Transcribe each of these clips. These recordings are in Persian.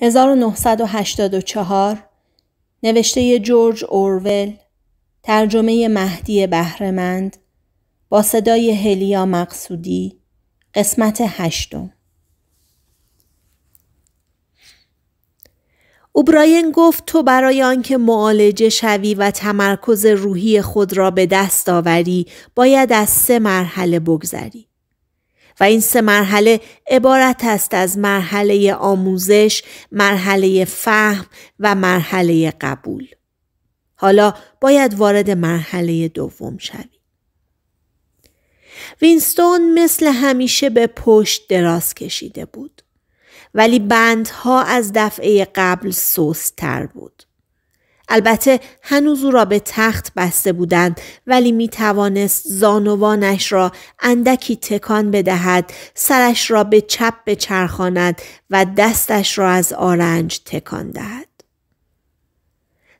1984 نوشته جورج اورول ترجمه مهدی بهرمند با صدای هلیا مقصودی قسمت هشتم اوبراین گفت تو برای آنکه معالجه شوی و تمرکز روحی خود را به دست آوری باید از سه مرحله بگذری و این سه مرحله عبارت است از مرحله آموزش، مرحله فهم و مرحله قبول. حالا باید وارد مرحله دوم شوی. وینستون مثل همیشه به پشت دراز کشیده بود. ولی بندها از دفعه قبل سوستر بود. البته هنوز او را به تخت بسته بودند ولی می توانست زانوانش را اندکی تکان بدهد سرش را به چپ بچرخاند و دستش را از آرنج تکان دهد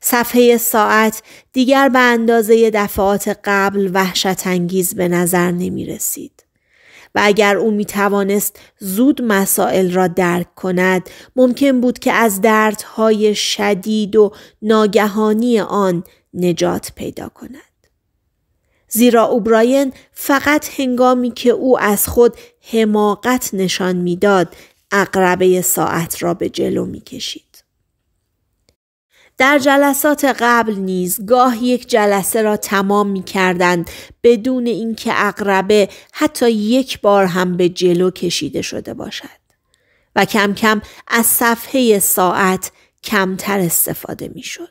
صفحه ساعت دیگر به اندازه دفعات قبل وحشت انگیز به نظر نمی رسید. و اگر او می توانست زود مسائل را درک کند ممکن بود که از دردهای شدید و ناگهانی آن نجات پیدا کند. زیرا اوبراین فقط هنگامی که او از خود حماقت نشان میداد اقربه ساعت را به جلو میکشید در جلسات قبل نیز گاه یک جلسه را تمام می کردند بدون اینکه اقربه حتی یک بار هم به جلو کشیده شده باشد و کم کم از صفحه ساعت کمتر استفاده می شد.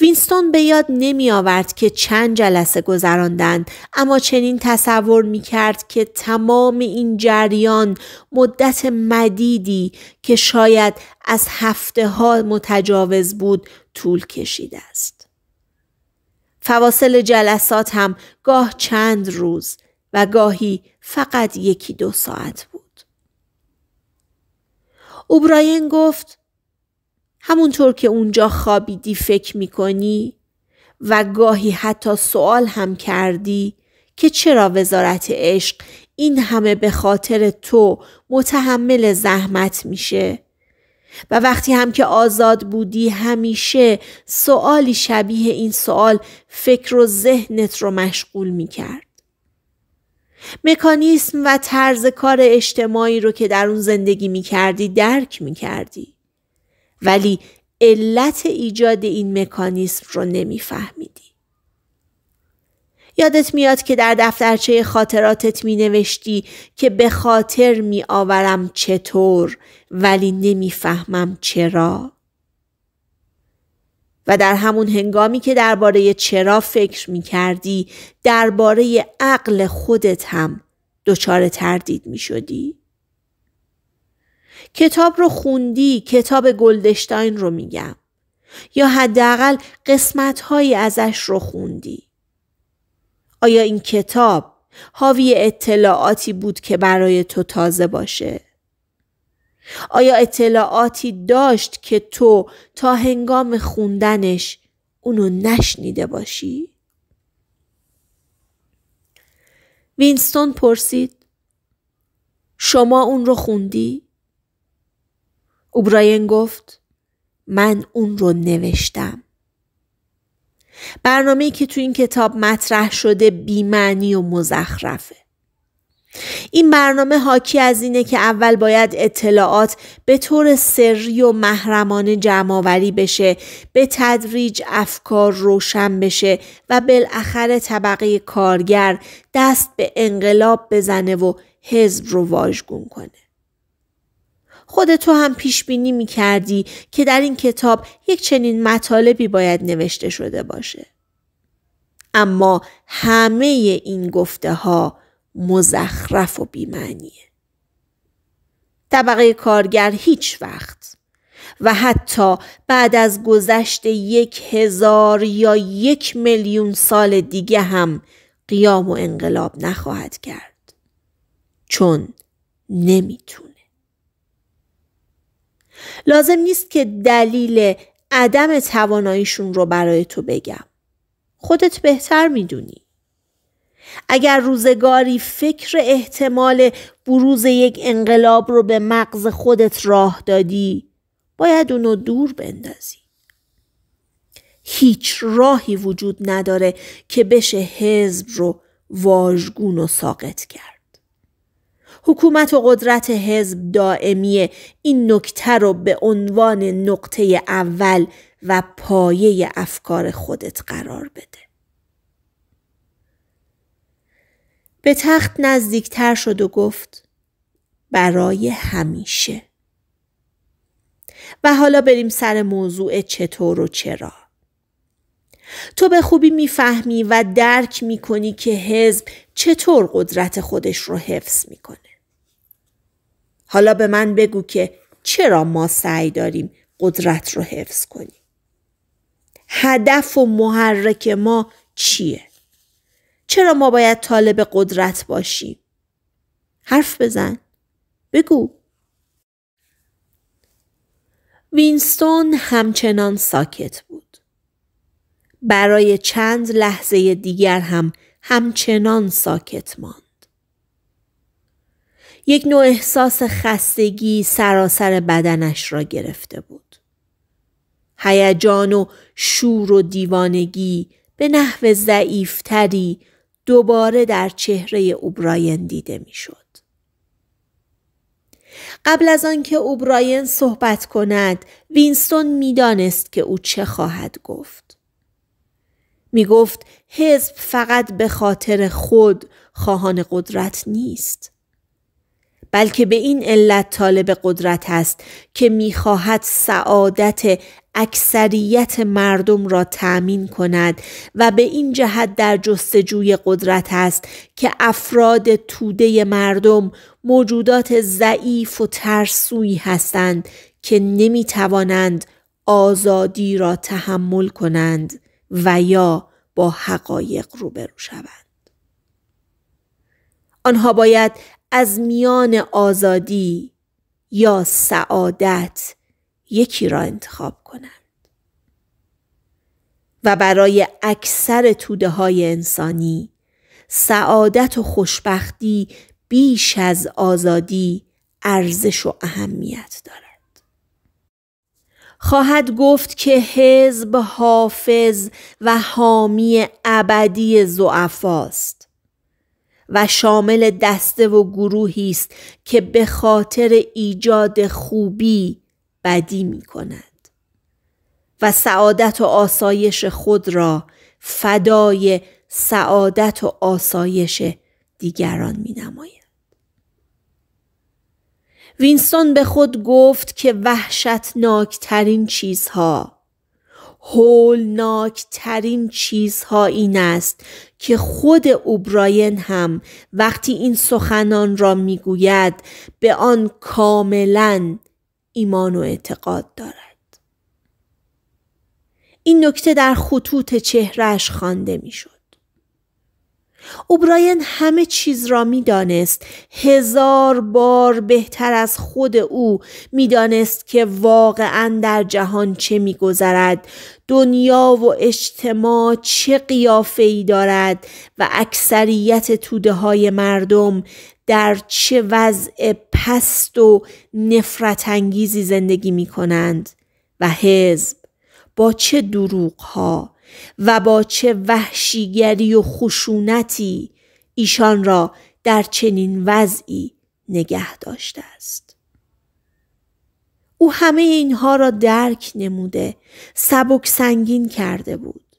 وینستون به یاد نمی آورد که چند جلسه گذراندند اما چنین تصور می کرد که تمام این جریان مدت مدیدی که شاید از هفته ها متجاوز بود طول کشیده است. فواصل جلسات هم گاه چند روز و گاهی فقط یکی دو ساعت بود. اوبراین گفت همونطور که اونجا خوابیدی فکر میکنی و گاهی حتی سوال هم کردی که چرا وزارت عشق این همه به خاطر تو متحمل زحمت میشه و وقتی هم که آزاد بودی همیشه سوالی شبیه این سوال فکر و ذهنت رو مشغول میکرد مکانیسم و طرز کار اجتماعی رو که در اون زندگی میکردی درک میکردی ولی علت ایجاد این مکانیسم رو نمیفهمیدی. یادت میاد که در دفترچه خاطراتت می نوشتی که به خاطر می آورم چطور ولی نمیفهمم چرا و در همون هنگامی که درباره چرا فکر می کردی درباره عقل خودت هم دچار تردید می شدی؟ کتاب رو خوندی کتاب گلدشتاین رو میگم یا حداقل قسمت هایی ازش رو خوندی آیا این کتاب حاوی اطلاعاتی بود که برای تو تازه باشه آیا اطلاعاتی داشت که تو تا هنگام خوندنش اونو نشنیده باشی وینستون پرسید شما اون رو خوندی اوبراین گفت من اون رو نوشتم. برنامه که تو این کتاب مطرح شده بیمعنی و مزخرفه. این برنامه حاکی از اینه که اول باید اطلاعات به طور سری و محرمانه جمعآوری بشه به تدریج افکار روشن بشه و بالاخره طبقه کارگر دست به انقلاب بزنه و حزب رو واژگون کنه خود تو هم پیش بینی می کردی که در این کتاب یک چنین مطالبی باید نوشته شده باشه. اما همه این گفته ها مزخرف و بیمعنیه. طبقه کارگر هیچ وقت و حتی بعد از گذشت یک هزار یا یک میلیون سال دیگه هم قیام و انقلاب نخواهد کرد چون نمیتون. لازم نیست که دلیل عدم تواناییشون رو برای تو بگم. خودت بهتر میدونی. اگر روزگاری فکر احتمال بروز یک انقلاب رو به مغز خودت راه دادی باید اونو دور بندازی. هیچ راهی وجود نداره که بشه حزب رو واژگون و ساقط کرد. حکومت و قدرت حزب دائمیه این نکته رو به عنوان نقطه اول و پایه افکار خودت قرار بده. به تخت نزدیکتر شد و گفت برای همیشه. و حالا بریم سر موضوع چطور و چرا. تو به خوبی میفهمی و درک میکنی که حزب چطور قدرت خودش رو حفظ میکنه. حالا به من بگو که چرا ما سعی داریم قدرت رو حفظ کنیم هدف و محرک ما چیه چرا ما باید طالب قدرت باشیم حرف بزن بگو وینستون همچنان ساکت بود برای چند لحظه دیگر هم همچنان ساکت ماند یک نوع احساس خستگی سراسر بدنش را گرفته بود. هیجان و شور و دیوانگی به نحو ضعیفتری دوباره در چهره اوبراین دیده میشد. قبل از آنکه اوبراین صحبت کند وینستون میدانست که او چه خواهد گفت می گفت حزب فقط به خاطر خود خواهان قدرت نیست بلکه به این علت طالب قدرت است که میخواهد سعادت اکثریت مردم را تأمین کند و به این جهت در جستجوی قدرت است که افراد توده مردم موجودات ضعیف و ترسویی هستند که نمی توانند آزادی را تحمل کنند و یا با حقایق روبرو شوند. آنها باید از میان آزادی یا سعادت یکی را انتخاب کنند و برای اکثر توده های انسانی سعادت و خوشبختی بیش از آزادی ارزش و اهمیت دارد خواهد گفت که حزب حافظ و حامی ابدی زعفاست و شامل دسته و گروهی است که به خاطر ایجاد خوبی بدی می کند و سعادت و آسایش خود را فدای سعادت و آسایش دیگران می نماید. وینستون به خود گفت که وحشتناکترین چیزها ترین چیزها این است که خود اوبراین هم وقتی این سخنان را میگوید به آن کاملا ایمان و اعتقاد دارد این نکته در خطوط چهرهش خوانده میشد اوبراین همه چیز را میدانست هزار بار بهتر از خود او میدانست که واقعا در جهان چه میگذرد دنیا و اجتماع چه قیافه ای دارد و اکثریت توده های مردم در چه وضع پست و نفرت انگیزی زندگی می کنند و حزب با چه دروغ ها و با چه وحشیگری و خشونتی ایشان را در چنین وضعی نگه داشته است او همه اینها را درک نموده سبک سنگین کرده بود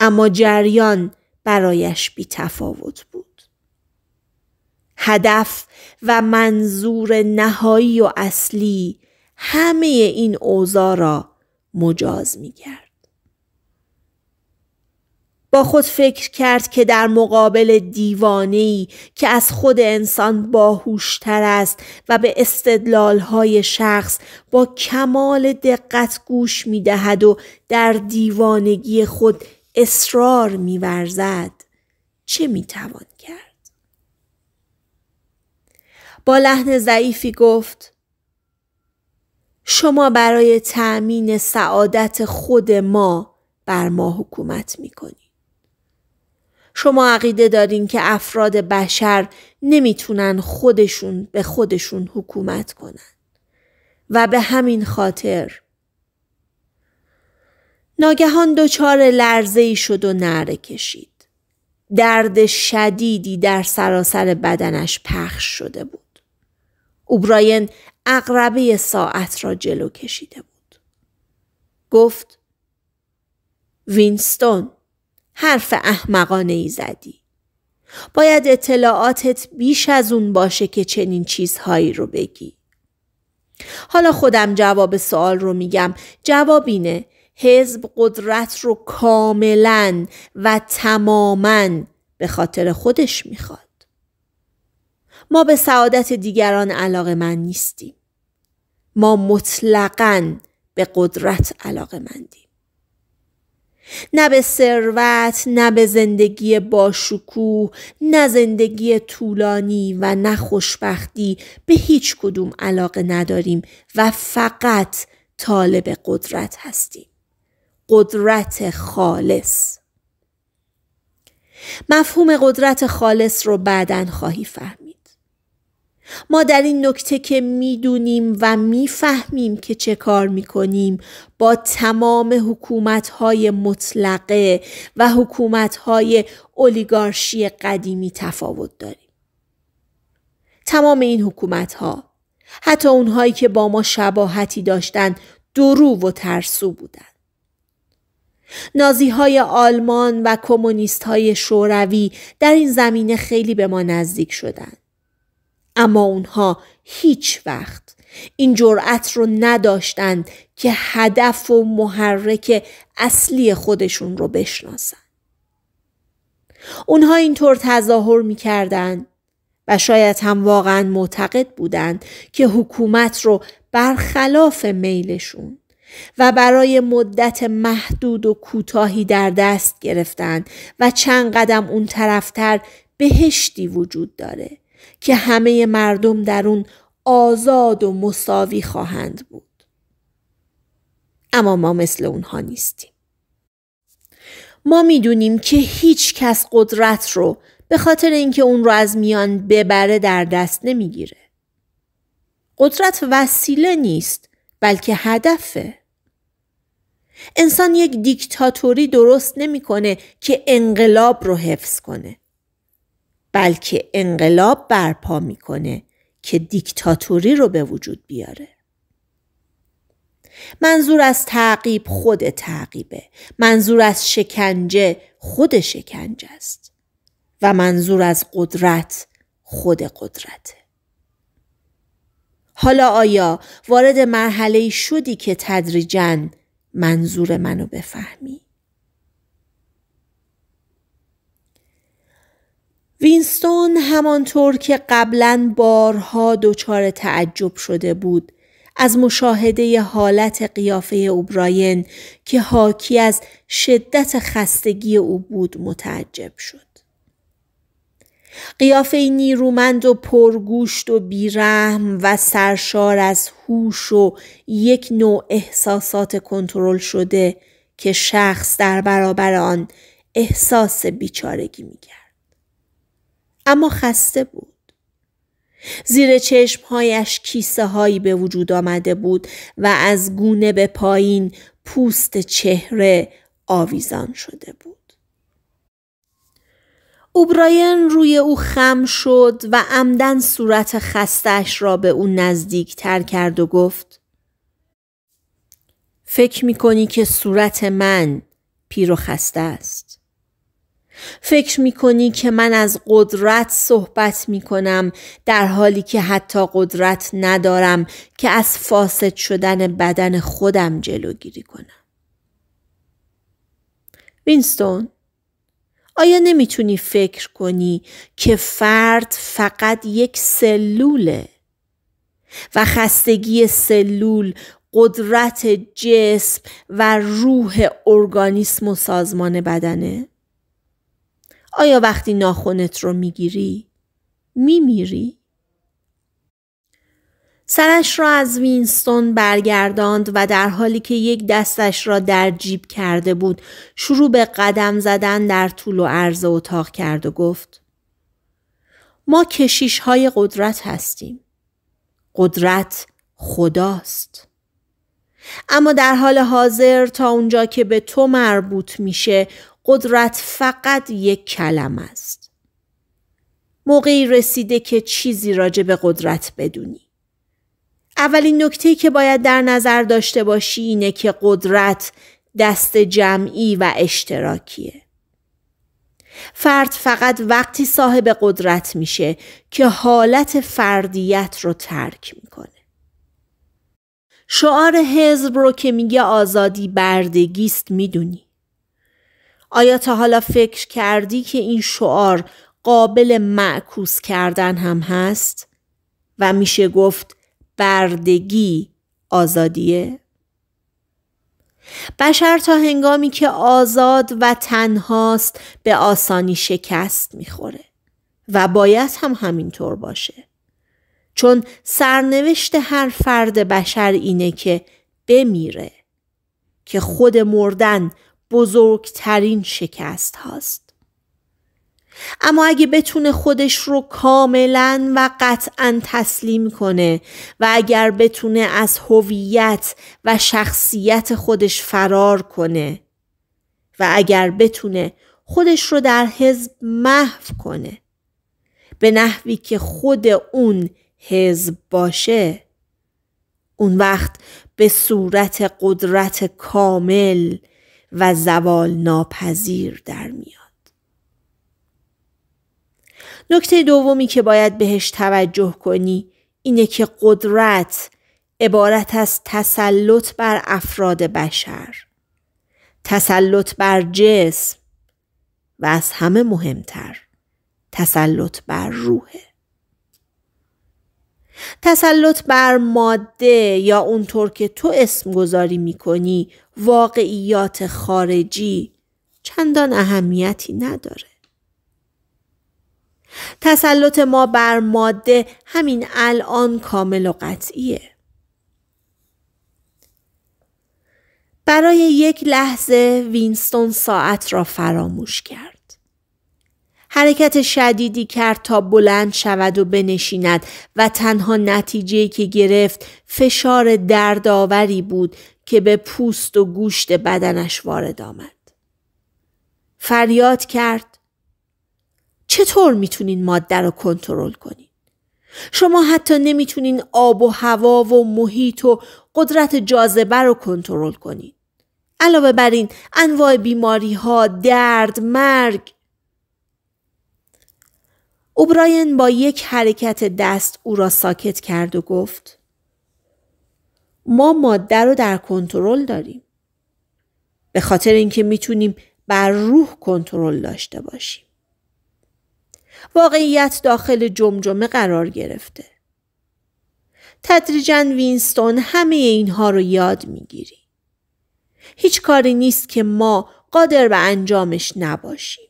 اما جریان برایش بی تفاوت بود هدف و منظور نهایی و اصلی همه این اوزا را مجاز می با خود فکر کرد که در مقابل دیوانه‌ای که از خود انسان باهوشتر است و به های شخص با کمال دقت گوش می دهد و در دیوانگی خود اصرار می ورزد. چه می توان کرد؟ با لحن ضعیفی گفت شما برای تأمین سعادت خود ما بر ما حکومت می شما عقیده دارین که افراد بشر نمیتونن خودشون به خودشون حکومت کنن و به همین خاطر ناگهان دچار لرزه ای شد و نره کشید درد شدیدی در سراسر بدنش پخش شده بود اوبراین اقربه ساعت را جلو کشیده بود گفت وینستون حرف احمقانه ای زدی. باید اطلاعاتت بیش از اون باشه که چنین چیزهایی رو بگی. حالا خودم جواب سوال رو میگم جواب اینه حزب قدرت رو کاملا و تماما به خاطر خودش میخواد. ما به سعادت دیگران علاقه من نیستیم. ما مطلقاً به قدرت علاقه مندیم. نه به ثروت نه به زندگی باشکوه نه زندگی طولانی و نه خوشبختی به هیچ کدوم علاقه نداریم و فقط طالب قدرت هستیم قدرت خالص مفهوم قدرت خالص رو بعدا خواهی فهمید ما در این نکته که میدونیم و میفهمیم که چه کار میکنیم با تمام حکومت های مطلقه و حکومت های اولیگارشی قدیمی تفاوت داریم تمام این حکومت ها، حتی اونهایی که با ما شباهتی داشتند درو و ترسو بودند نازی های آلمان و کمونیست های شوروی در این زمینه خیلی به ما نزدیک شدند اما اونها هیچ وقت این جرأت رو نداشتند که هدف و محرک اصلی خودشون رو بشناسن. اونها اینطور تظاهر میکردند و شاید هم واقعا معتقد بودند که حکومت رو برخلاف میلشون و برای مدت محدود و کوتاهی در دست گرفتند و چند قدم اون طرفتر بهشتی وجود داره که همه مردم در اون آزاد و مساوی خواهند بود. اما ما مثل اونها نیستیم. ما میدونیم که هیچ کس قدرت رو به خاطر اینکه اون رو از میان ببره در دست نمیگیره. قدرت وسیله نیست بلکه هدفه. انسان یک دیکتاتوری درست نمیکنه که انقلاب رو حفظ کنه. بلکه انقلاب برپا میکنه که دیکتاتوری رو به وجود بیاره منظور از تعقیب خود تعقیبه منظور از شکنجه خود شکنجه است و منظور از قدرت خود قدرته حالا آیا وارد مرحله شدی که تدریجا منظور منو بفهمی؟ وینستون همانطور که قبلا بارها دچار تعجب شده بود از مشاهده حالت قیافه اوبراین که حاکی از شدت خستگی او بود متعجب شد. قیافه نیرومند و پرگوشت و بیرحم و سرشار از هوش و یک نوع احساسات کنترل شده که شخص در برابر آن احساس بیچارگی میکرد. اما خسته بود. زیر چشمهایش کیسه هایی به وجود آمده بود و از گونه به پایین پوست چهره آویزان شده بود. اوبراین روی او خم شد و عمدن صورت خستش را به او نزدیک تر کرد و گفت فکر می کنی که صورت من پیر و خسته است. فکر می کنی که من از قدرت صحبت می کنم در حالی که حتی قدرت ندارم که از فاسد شدن بدن خودم جلوگیری کنم. وینستون آیا نمیتونی فکر کنی که فرد فقط یک سلوله و خستگی سلول قدرت جسم و روح ارگانیسم و سازمان بدنه؟ آیا وقتی ناخونت رو میگیری میمیری؟ سرش را از وینستون برگرداند و در حالی که یک دستش را در جیب کرده بود شروع به قدم زدن در طول و عرض اتاق کرد و گفت ما کشیش های قدرت هستیم. قدرت خداست. اما در حال حاضر تا اونجا که به تو مربوط میشه قدرت فقط یک کلم است. موقعی رسیده که چیزی راجع به قدرت بدونی. اولین نکته که باید در نظر داشته باشی اینه که قدرت دست جمعی و اشتراکیه. فرد فقط وقتی صاحب قدرت میشه که حالت فردیت رو ترک میکنه. شعار حزب رو که میگه آزادی بردگیست میدونی. آیا تا حالا فکر کردی که این شعار قابل معکوس کردن هم هست؟ و میشه گفت بردگی آزادیه؟ بشر تا هنگامی که آزاد و تنهاست به آسانی شکست میخوره و باید هم همینطور باشه چون سرنوشت هر فرد بشر اینه که بمیره که خود مردن بزرگترین شکست هاست. اما اگه بتونه خودش رو کاملا و قطعا تسلیم کنه و اگر بتونه از هویت و شخصیت خودش فرار کنه و اگر بتونه خودش رو در حزب محو کنه به نحوی که خود اون حزب باشه اون وقت به صورت قدرت کامل و زوال ناپذیر در میاد. نکته دومی که باید بهش توجه کنی اینه که قدرت عبارت از تسلط بر افراد بشر تسلط بر جسم و از همه مهمتر تسلط بر روحه تسلط بر ماده یا اونطور که تو اسم گذاری میکنی واقعیات خارجی چندان اهمیتی نداره. تسلط ما بر ماده همین الان کامل و قطعیه. برای یک لحظه وینستون ساعت را فراموش کرد. حرکت شدیدی کرد تا بلند شود و بنشیند و تنها نتیجه که گرفت فشار دردآوری بود که به پوست و گوشت بدنش وارد آمد. فریاد کرد چطور میتونین ماده رو کنترل کنین؟ شما حتی نمیتونین آب و هوا و محیط و قدرت جاذبه رو کنترل کنید. علاوه بر این انواع بیماری ها، درد، مرگ اوبراین با یک حرکت دست او را ساکت کرد و گفت ما ماده رو در کنترل داریم. به خاطر اینکه میتونیم بر روح کنترل داشته باشیم. واقعیت داخل جمجمه قرار گرفته. تدریجا وینستون همه اینها رو یاد میگیری. هیچ کاری نیست که ما قادر به انجامش نباشیم.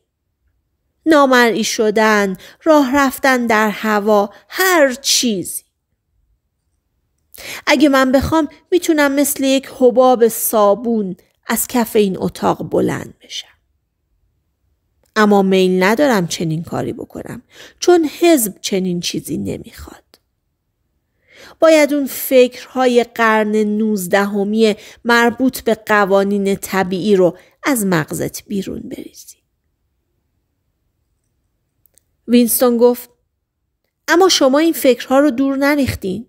نامرئی شدن، راه رفتن در هوا، هر چیزی. اگه من بخوام میتونم مثل یک حباب صابون از کف این اتاق بلند بشم. اما میل ندارم چنین کاری بکنم چون حزب چنین چیزی نمیخواد. باید اون فکرهای قرن نوزدهمی مربوط به قوانین طبیعی رو از مغزت بیرون بریزی. وینستون گفت اما شما این فکرها رو دور نریختین.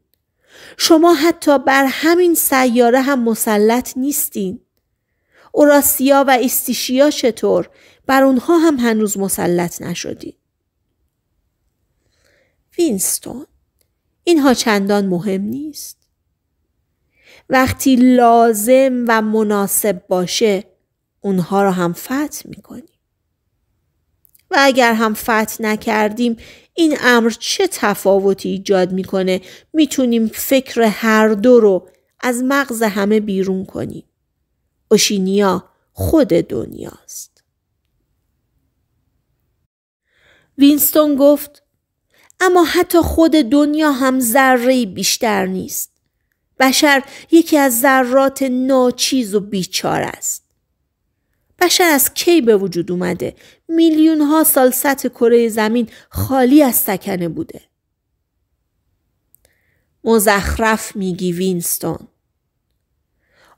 شما حتی بر همین سیاره هم مسلط نیستین. اوراسیا و استیشیا چطور؟ بر اونها هم هنوز مسلط نشدین. وینستون اینها چندان مهم نیست. وقتی لازم و مناسب باشه اونها را هم فتح میکنی. و اگر هم فتح نکردیم این امر چه تفاوتی ایجاد میکنه میتونیم فکر هر دو رو از مغز همه بیرون کنیم اوشینیا خود دنیاست وینستون گفت اما حتی خود دنیا هم ذره بیشتر نیست بشر یکی از ذرات ناچیز و بیچار است بشر از کی به وجود اومده میلیون ها سال سطح کره زمین خالی از سکنه بوده. مزخرف میگی وینستون.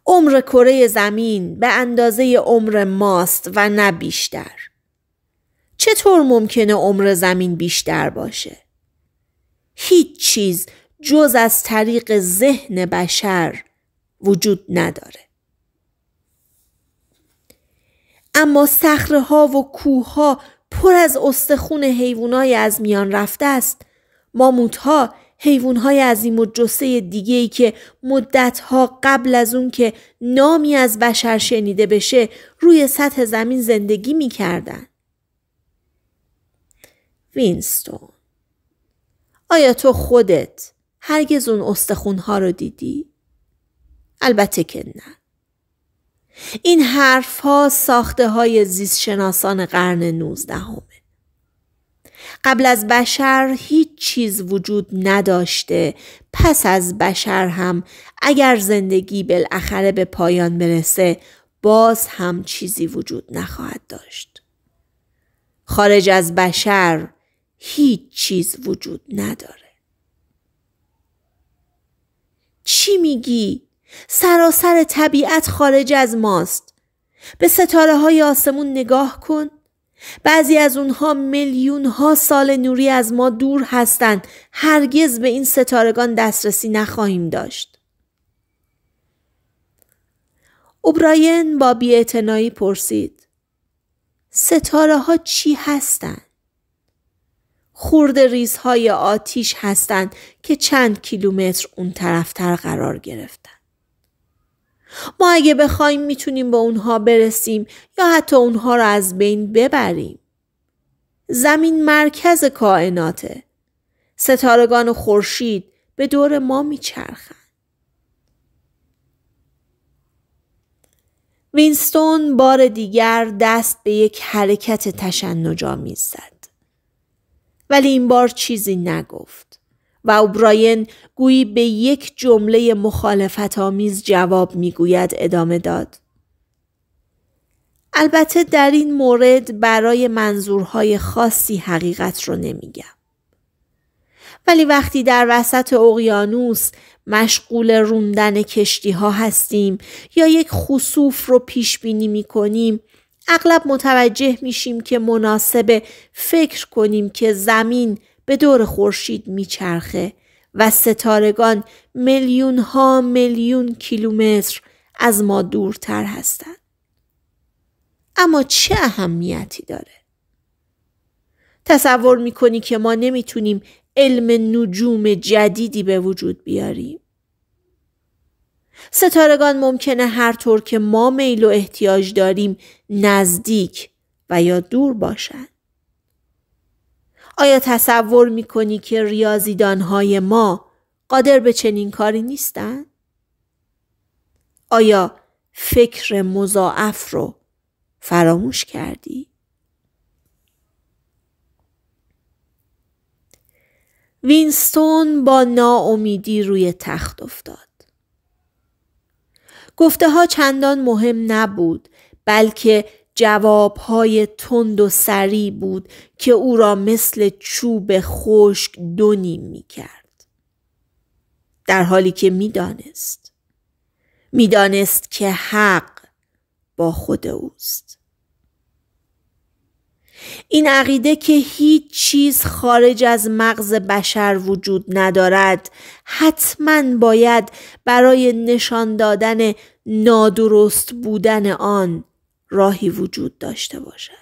عمر کره زمین به اندازه عمر ماست و نه بیشتر. چطور ممکنه عمر زمین بیشتر باشه؟ هیچ چیز جز از طریق ذهن بشر وجود نداره. اما سخره ها و کوه ها پر از استخون های از میان رفته است. ماموت ها حیوان های عظیم و جسه دیگه ای که مدت ها قبل از اون که نامی از بشر شنیده بشه روی سطح زمین زندگی می کردن. وینستون آیا تو خودت هرگز اون استخون ها رو دیدی؟ البته که نه. این حرف ها ساخته های زیستشناسان قرن نوزدهمه. قبل از بشر هیچ چیز وجود نداشته پس از بشر هم اگر زندگی بالاخره به پایان برسه باز هم چیزی وجود نخواهد داشت. خارج از بشر هیچ چیز وجود نداره. چی میگی سراسر طبیعت خارج از ماست به ستاره های آسمون نگاه کن بعضی از اونها میلیون ها سال نوری از ما دور هستند هرگز به این ستارگان دسترسی نخواهیم داشت اوبراین با بیاعتنایی پرسید ستاره ها چی هستند خورد ریزهای آتیش هستند که چند کیلومتر اون طرفتر قرار گرفتن ما اگه بخوایم میتونیم به اونها برسیم یا حتی اونها را از بین ببریم. زمین مرکز کائناته. ستارگان و خورشید به دور ما میچرخند. وینستون بار دیگر دست به یک حرکت تشنجا میزد. ولی این بار چیزی نگفت. و اوبراین گویی به یک جمله مخالفت آمیز جواب میگوید ادامه داد. البته در این مورد برای منظورهای خاصی حقیقت رو نمیگم. ولی وقتی در وسط اقیانوس مشغول روندن کشتی ها هستیم یا یک خصوف رو پیش بینی می کنیم اغلب متوجه میشیم که مناسب فکر کنیم که زمین به دور خورشید میچرخه و ستارگان میلیون ها میلیون کیلومتر از ما دورتر هستند. اما چه اهمیتی داره؟ تصور میکنی که ما نمیتونیم علم نجوم جدیدی به وجود بیاریم؟ ستارگان ممکنه هر طور که ما میل و احتیاج داریم نزدیک و یا دور باشند. آیا تصور می کنی که های ما قادر به چنین کاری نیستند؟ آیا فکر مضاعف رو فراموش کردی؟ وینستون با ناامیدی روی تخت افتاد. گفته ها چندان مهم نبود بلکه جوابهای تند و سری بود که او را مثل چوب خشک دونیم می کرد. در حالی که می دانست که حق با خود اوست این عقیده که هیچ چیز خارج از مغز بشر وجود ندارد حتما باید برای نشان دادن نادرست بودن آن راهی وجود داشته باشد.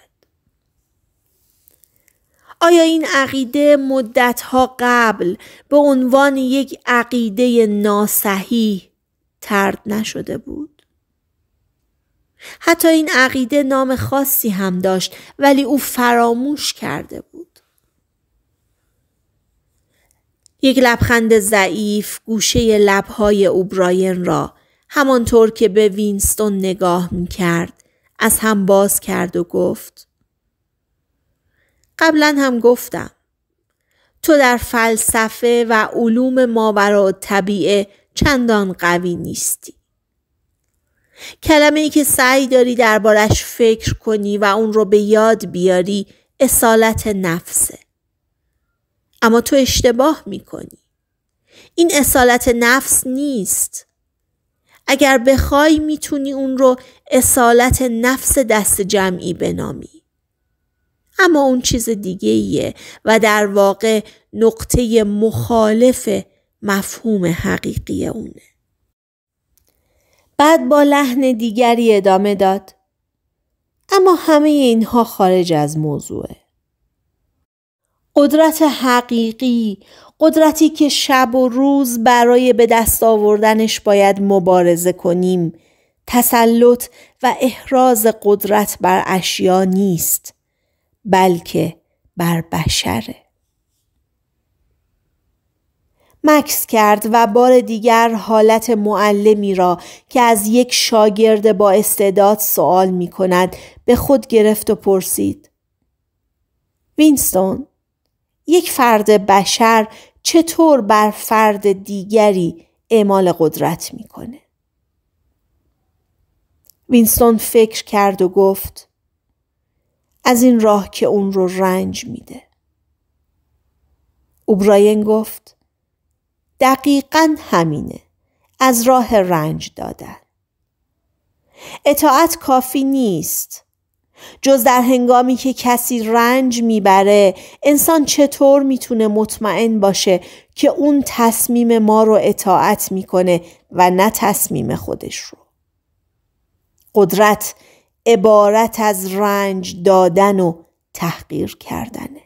آیا این عقیده مدتها قبل به عنوان یک عقیده ناسحیح ترد نشده بود؟ حتی این عقیده نام خاصی هم داشت ولی او فراموش کرده بود. یک لبخند ضعیف گوشه لبهای اوبراین را همانطور که به وینستون نگاه می کرد از هم باز کرد و گفت قبلا هم گفتم تو در فلسفه و علوم ماورا طبیعه چندان قوی نیستی کلمه ای که سعی داری دربارش فکر کنی و اون رو به یاد بیاری اصالت نفسه اما تو اشتباه میکنی این اصالت نفس نیست اگر بخوای میتونی اون رو اصالت نفس دست جمعی بنامی. اما اون چیز دیگه ایه و در واقع نقطه مخالف مفهوم حقیقی اونه. بعد با لحن دیگری ادامه داد. اما همه اینها خارج از موضوعه. قدرت حقیقی، قدرتی که شب و روز برای به دست آوردنش باید مبارزه کنیم تسلط و احراز قدرت بر اشیا نیست بلکه بر بشره مکس کرد و بار دیگر حالت معلمی را که از یک شاگرد با استعداد سوال می کند به خود گرفت و پرسید وینستون یک فرد بشر چطور بر فرد دیگری اعمال قدرت میکنه وینستون فکر کرد و گفت از این راه که اون رو رنج میده اوبراین گفت دقیقا همینه از راه رنج دادن اطاعت کافی نیست جز در هنگامی که کسی رنج میبره انسان چطور میتونه مطمئن باشه که اون تصمیم ما رو اطاعت میکنه و نه تصمیم خودش رو قدرت عبارت از رنج دادن و تحقیر کردنه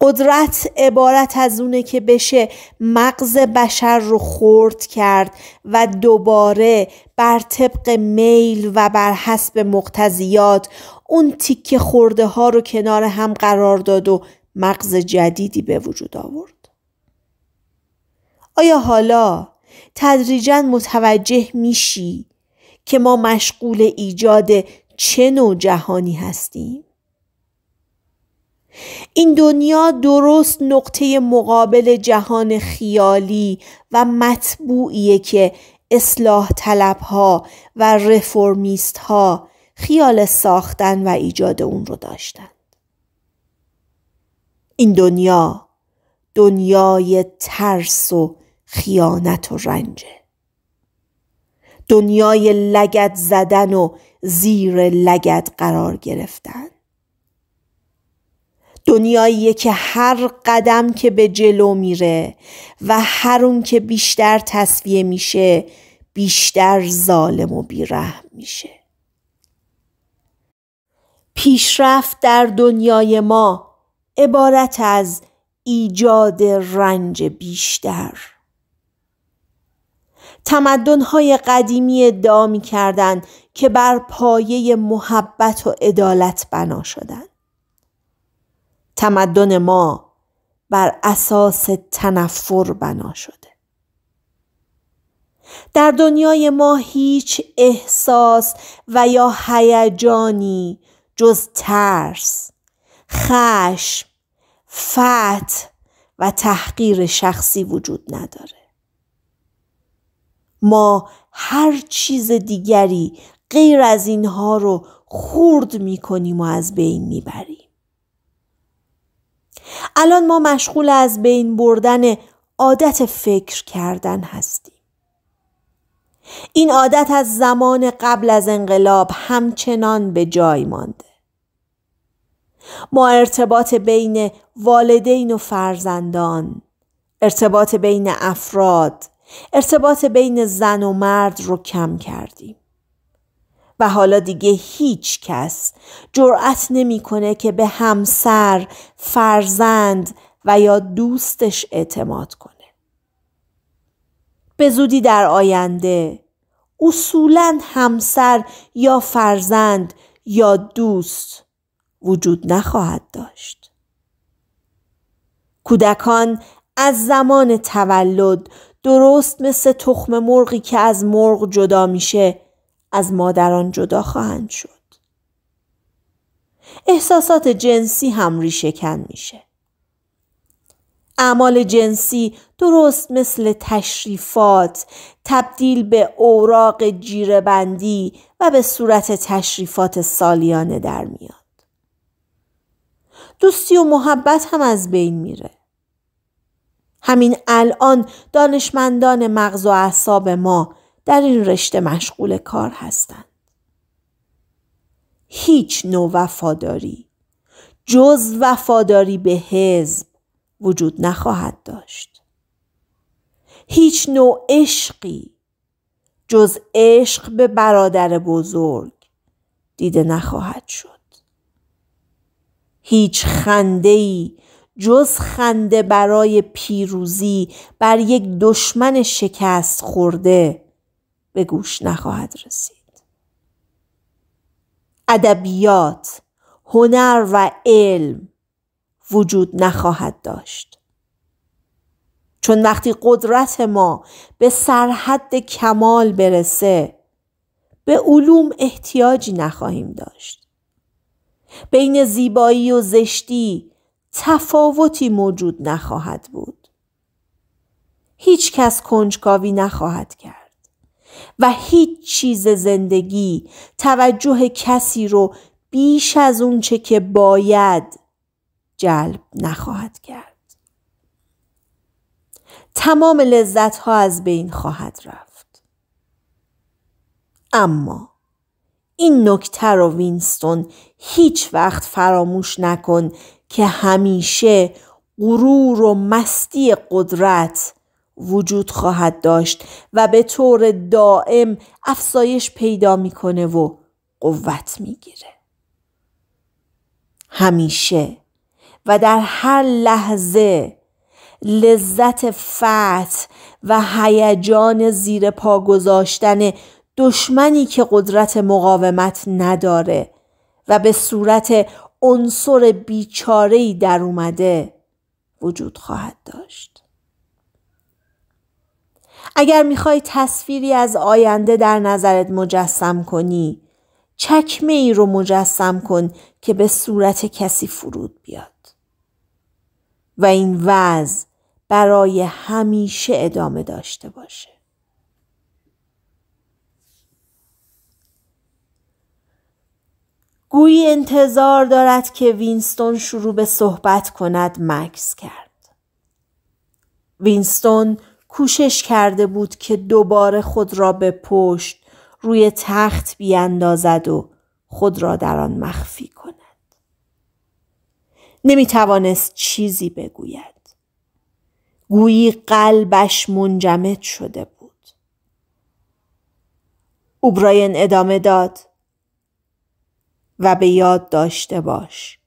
قدرت عبارت از اونه که بشه مغز بشر رو خورد کرد و دوباره بر طبق میل و بر حسب مقتضیات اون تیکه خورده ها رو کنار هم قرار داد و مغز جدیدی به وجود آورد. آیا حالا تدریجا متوجه میشی که ما مشغول ایجاد چه نوع جهانی هستیم؟ این دنیا درست نقطه مقابل جهان خیالی و مطبوعیه که اصلاح طلب ها و رفرمیست ها خیال ساختن و ایجاد اون رو داشتند. این دنیا دنیای ترس و خیانت و رنجه. دنیای لگت زدن و زیر لگت قرار گرفتن دنیاییه که هر قدم که به جلو میره و هر اون که بیشتر تصویه میشه بیشتر ظالم و بیرحم میشه پیشرفت در دنیای ما عبارت از ایجاد رنج بیشتر های قدیمی ادعا کردن که بر پایه محبت و عدالت بنا شدند تمدن ما بر اساس تنفر بنا شده در دنیای ما هیچ احساس و یا هیجانی جز ترس خشم فت و تحقیر شخصی وجود نداره ما هر چیز دیگری غیر از اینها رو خورد میکنیم و از بین میبریم الان ما مشغول از بین بردن عادت فکر کردن هستیم این عادت از زمان قبل از انقلاب همچنان به جای مانده ما ارتباط بین والدین و فرزندان ارتباط بین افراد ارتباط بین زن و مرد رو کم کردیم و حالا دیگه هیچ کس جرأت نمیکنه که به همسر، فرزند و یا دوستش اعتماد کنه. به زودی در آینده اصولا همسر یا فرزند یا دوست وجود نخواهد داشت. کودکان از زمان تولد درست مثل تخم مرغی که از مرغ جدا میشه از مادران جدا خواهند شد. احساسات جنسی هم ریشه کن میشه. اعمال جنسی درست مثل تشریفات تبدیل به اوراق جیرهبندی و به صورت تشریفات سالیانه در میاد. دوستی و محبت هم از بین میره. همین الان دانشمندان مغز و اعصاب ما در این رشته مشغول کار هستند. هیچ نوع وفاداری جز وفاداری به حزب وجود نخواهد داشت. هیچ نوع عشقی جز عشق به برادر بزرگ دیده نخواهد شد. هیچ خندهی جز خنده برای پیروزی بر یک دشمن شکست خورده به گوش نخواهد رسید ادبیات هنر و علم وجود نخواهد داشت چون وقتی قدرت ما به سرحد کمال برسه به علوم احتیاجی نخواهیم داشت بین زیبایی و زشتی تفاوتی موجود نخواهد بود هیچ کس کنجکاوی نخواهد کرد و هیچ چیز زندگی توجه کسی رو بیش از چه که باید جلب نخواهد کرد. تمام لذت ها از بین خواهد رفت. اما این نکته رو وینستون هیچ وقت فراموش نکن که همیشه غرور و مستی قدرت وجود خواهد داشت و به طور دائم افزایش پیدا میکنه و قوت میگیره همیشه و در هر لحظه لذت فتح و هیجان زیر پا گذاشتن دشمنی که قدرت مقاومت نداره و به صورت عنصر بیچاره‌ای در اومده وجود خواهد داشت اگر میخوای تصویری از آینده در نظرت مجسم کنی چکمه ای رو مجسم کن که به صورت کسی فرود بیاد و این وضع برای همیشه ادامه داشته باشه گویی انتظار دارد که وینستون شروع به صحبت کند مکس کرد وینستون کوشش کرده بود که دوباره خود را به پشت روی تخت بیاندازد و خود را در آن مخفی کند. نمی توانست چیزی بگوید. گویی قلبش منجمد شده بود. اوبراین ادامه داد و به یاد داشته باش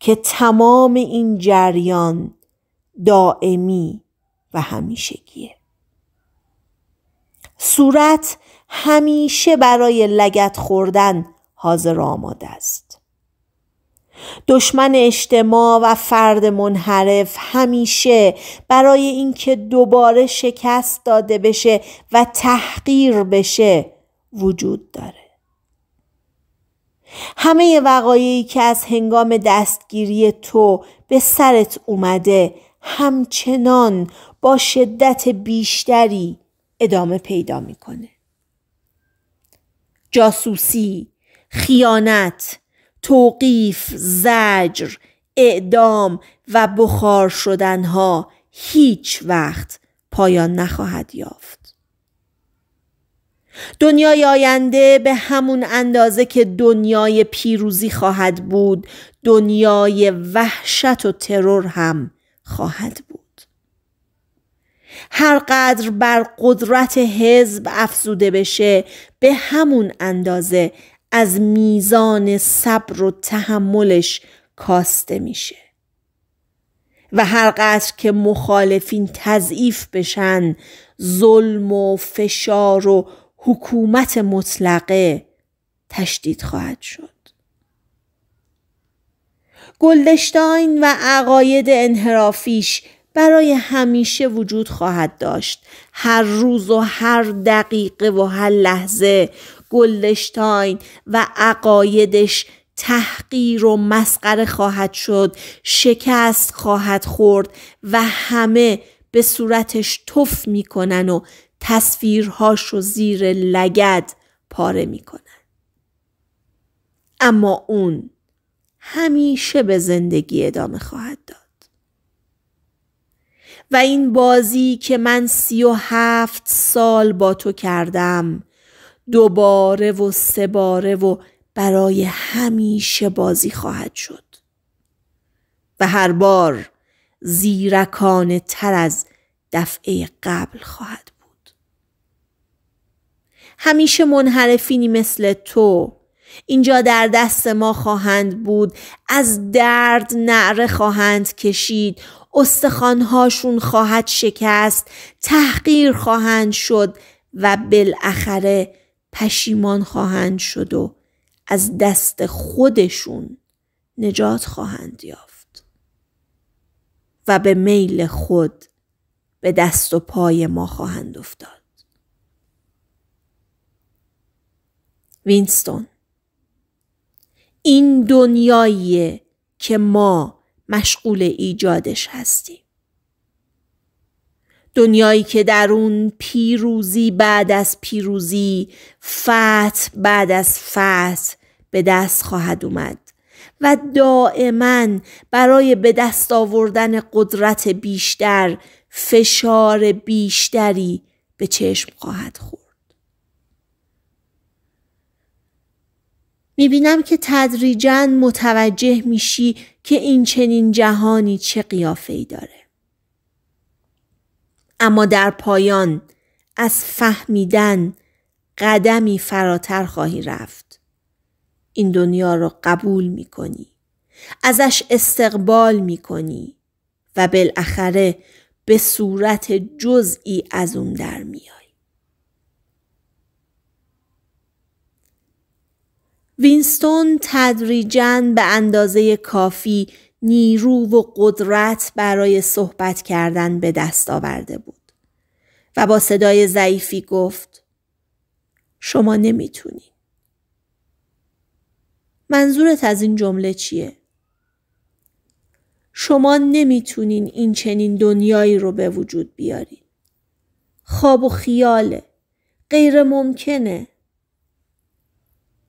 که تمام این جریان دائمی و همیشگیه صورت همیشه برای لگت خوردن حاضر آماده است دشمن اجتماع و فرد منحرف همیشه برای اینکه دوباره شکست داده بشه و تحقیر بشه وجود داره همه وقایعی که از هنگام دستگیری تو به سرت اومده همچنان با شدت بیشتری ادامه پیدا میکنه جاسوسی خیانت توقیف زجر اعدام و بخار شدنها هیچ وقت پایان نخواهد یافت دنیای آینده به همون اندازه که دنیای پیروزی خواهد بود دنیای وحشت و ترور هم خواهد بود هر قدر بر قدرت حزب افزوده بشه به همون اندازه از میزان صبر و تحملش کاسته میشه و هر قدر که مخالفین تضعیف بشن ظلم و فشار و حکومت مطلقه تشدید خواهد شد گلدشتاین و عقاید انحرافیش برای همیشه وجود خواهد داشت هر روز و هر دقیقه و هر لحظه گلدشتاین و عقایدش تحقیر و مسخره خواهد شد شکست خواهد خورد و همه به صورتش تف میکنن و تصویرهاش رو زیر لگد پاره میکنن اما اون همیشه به زندگی ادامه خواهد داد و این بازی که من سی و هفت سال با تو کردم دوباره و سه باره و برای همیشه بازی خواهد شد و هر بار زیرکانه تر از دفعه قبل خواهد بود همیشه منحرفینی مثل تو اینجا در دست ما خواهند بود از درد نعره خواهند کشید استخوانهاشون خواهد شکست تحقیر خواهند شد و بالاخره پشیمان خواهند شد و از دست خودشون نجات خواهند یافت و به میل خود به دست و پای ما خواهند افتاد وینستون این دنیایی که ما مشغول ایجادش هستیم. دنیایی که در اون پیروزی بعد از پیروزی فتح بعد از فتح به دست خواهد اومد و دائما برای به دست آوردن قدرت بیشتر فشار بیشتری به چشم خواهد خورد. میبینم که تدریجا متوجه میشی که این چنین جهانی چه قیافه ای داره اما در پایان از فهمیدن قدمی فراتر خواهی رفت این دنیا رو قبول می کنی ازش استقبال می کنی و بالاخره به صورت جزئی از اون در میای وینستون تدریجا به اندازه کافی نیرو و قدرت برای صحبت کردن به دست آورده بود و با صدای ضعیفی گفت شما نمیتونی منظورت از این جمله چیه؟ شما نمیتونین این چنین دنیایی رو به وجود بیارین. خواب و خیاله. غیر ممکنه.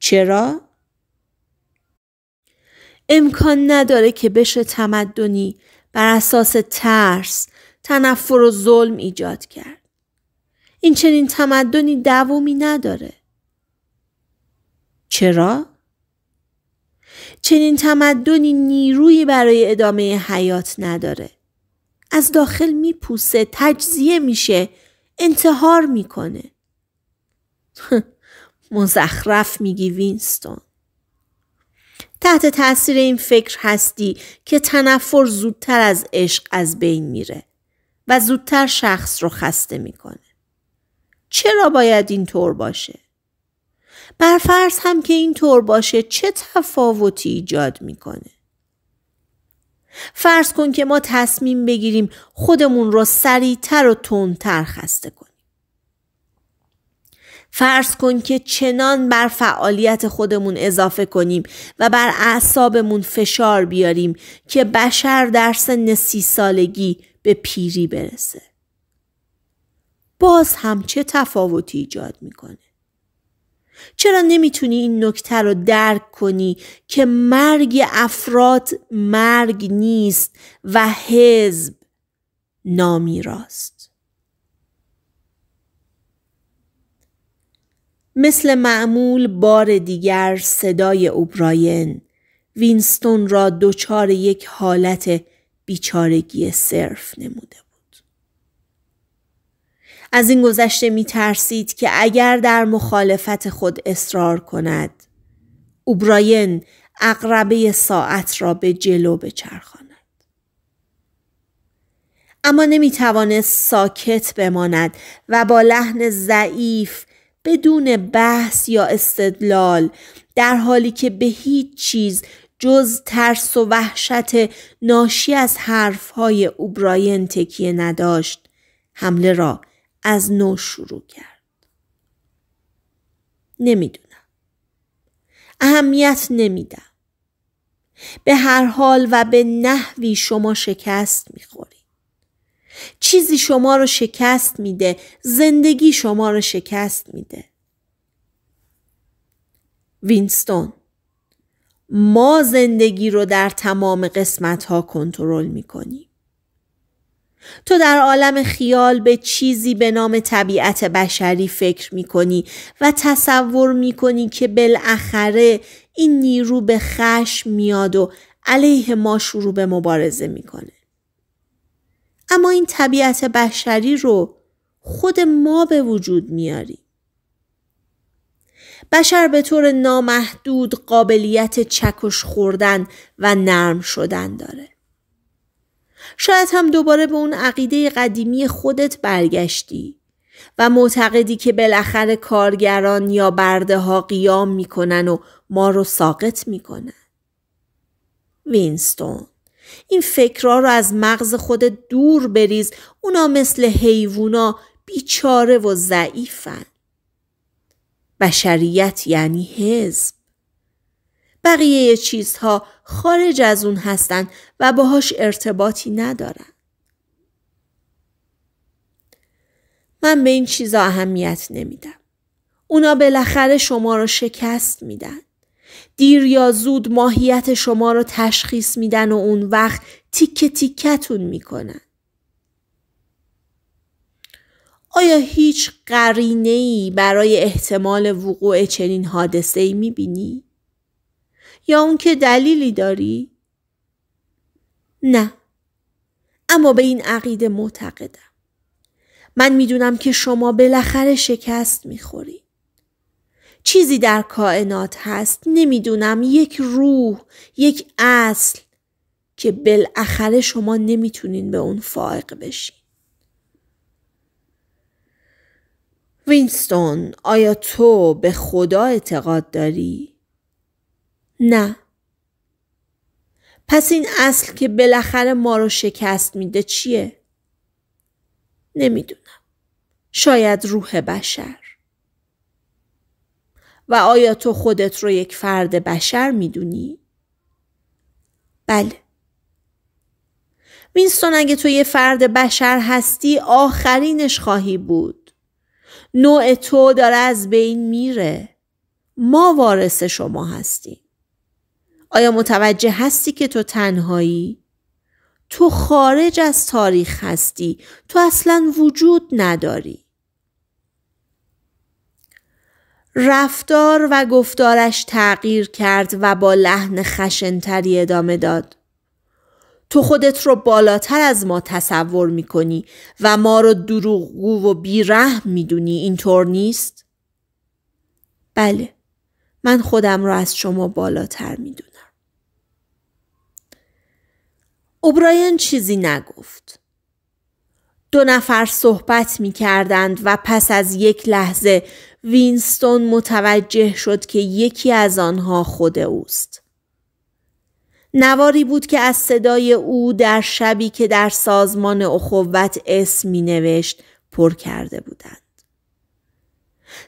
چرا؟ امکان نداره که بشه تمدنی بر اساس ترس، تنفر و ظلم ایجاد کرد. این چنین تمدنی دوامی نداره. چرا؟ چنین تمدنی نیروی برای ادامه حیات نداره. از داخل میپوسه، تجزیه میشه، انتحار میکنه. مزخرف میگی وینستون تحت تاثیر این فکر هستی که تنفر زودتر از عشق از بین میره و زودتر شخص رو خسته میکنه چرا باید این طور باشه فرض هم که این طور باشه چه تفاوتی ایجاد میکنه فرض کن که ما تصمیم بگیریم خودمون رو سریعتر و تندتر خسته کنیم فرض کن که چنان بر فعالیت خودمون اضافه کنیم و بر اعصابمون فشار بیاریم که بشر در سن سی سالگی به پیری برسه. باز هم چه تفاوتی ایجاد میکنه؟ چرا نمیتونی این نکته رو درک کنی که مرگ افراد مرگ نیست و حزب نامیراست؟ مثل معمول بار دیگر صدای اوبراین وینستون را دچار یک حالت بیچارگی صرف نموده بود. از این گذشته می ترسید که اگر در مخالفت خود اصرار کند اوبراین اقربه ساعت را به جلو بچرخاند. اما نمی توانست ساکت بماند و با لحن ضعیف بدون بحث یا استدلال در حالی که به هیچ چیز جز ترس و وحشت ناشی از حرفهای اوبراین تکیه نداشت حمله را از نو شروع کرد نمیدونم اهمیت نمیدم به هر حال و به نحوی شما شکست میخورید چیزی شما رو شکست میده زندگی شما رو شکست میده وینستون ما زندگی رو در تمام قسمت ها کنترل میکنیم تو در عالم خیال به چیزی به نام طبیعت بشری فکر می کنی و تصور می کنی که بالاخره این نیرو به خشم میاد و علیه ما شروع به مبارزه میکنه. اما این طبیعت بشری رو خود ما به وجود میاریم. بشر به طور نامحدود قابلیت چکش خوردن و نرم شدن داره. شاید هم دوباره به اون عقیده قدیمی خودت برگشتی و معتقدی که بالاخره کارگران یا برده ها قیام میکنن و ما رو ساقط میکنن. وینستون این فکرها رو از مغز خود دور بریز اونا مثل حیوونا بیچاره و ضعیفن بشریت یعنی حزب بقیه چیزها خارج از اون هستن و باهاش ارتباطی ندارن من به این چیزا اهمیت نمیدم اونا بالاخره شما رو شکست میدن دیر یا زود ماهیت شما رو تشخیص میدن و اون وقت تیکه تیکتون میکنن. آیا هیچ قرینه ای برای احتمال وقوع چنین حادثه ای میبینی؟ یا اون که دلیلی داری؟ نه. اما به این عقیده معتقدم. من میدونم که شما بالاخره شکست میخورید. چیزی در کائنات هست نمیدونم یک روح یک اصل که بالاخره شما نمیتونین به اون فائق بشین وینستون آیا تو به خدا اعتقاد داری؟ نه پس این اصل که بالاخره ما رو شکست میده چیه؟ نمیدونم شاید روح بشر و آیا تو خودت رو یک فرد بشر میدونی؟ بله. وینستون اگه تو یه فرد بشر هستی آخرینش خواهی بود. نوع تو داره از بین میره. ما وارث شما هستیم. آیا متوجه هستی که تو تنهایی؟ تو خارج از تاریخ هستی. تو اصلا وجود نداری. رفتار و گفتارش تغییر کرد و با لحن خشنتری ادامه داد. تو خودت رو بالاتر از ما تصور کنی و ما رو دروغگو و بیرحم میدونی اینطور نیست؟ بله من خودم را از شما بالاتر دونم اوبراین چیزی نگفت. دو نفر صحبت می کردند و پس از یک لحظه وینستون متوجه شد که یکی از آنها خود اوست. نواری بود که از صدای او در شبی که در سازمان اخوت اسم می نوشت پر کرده بودند.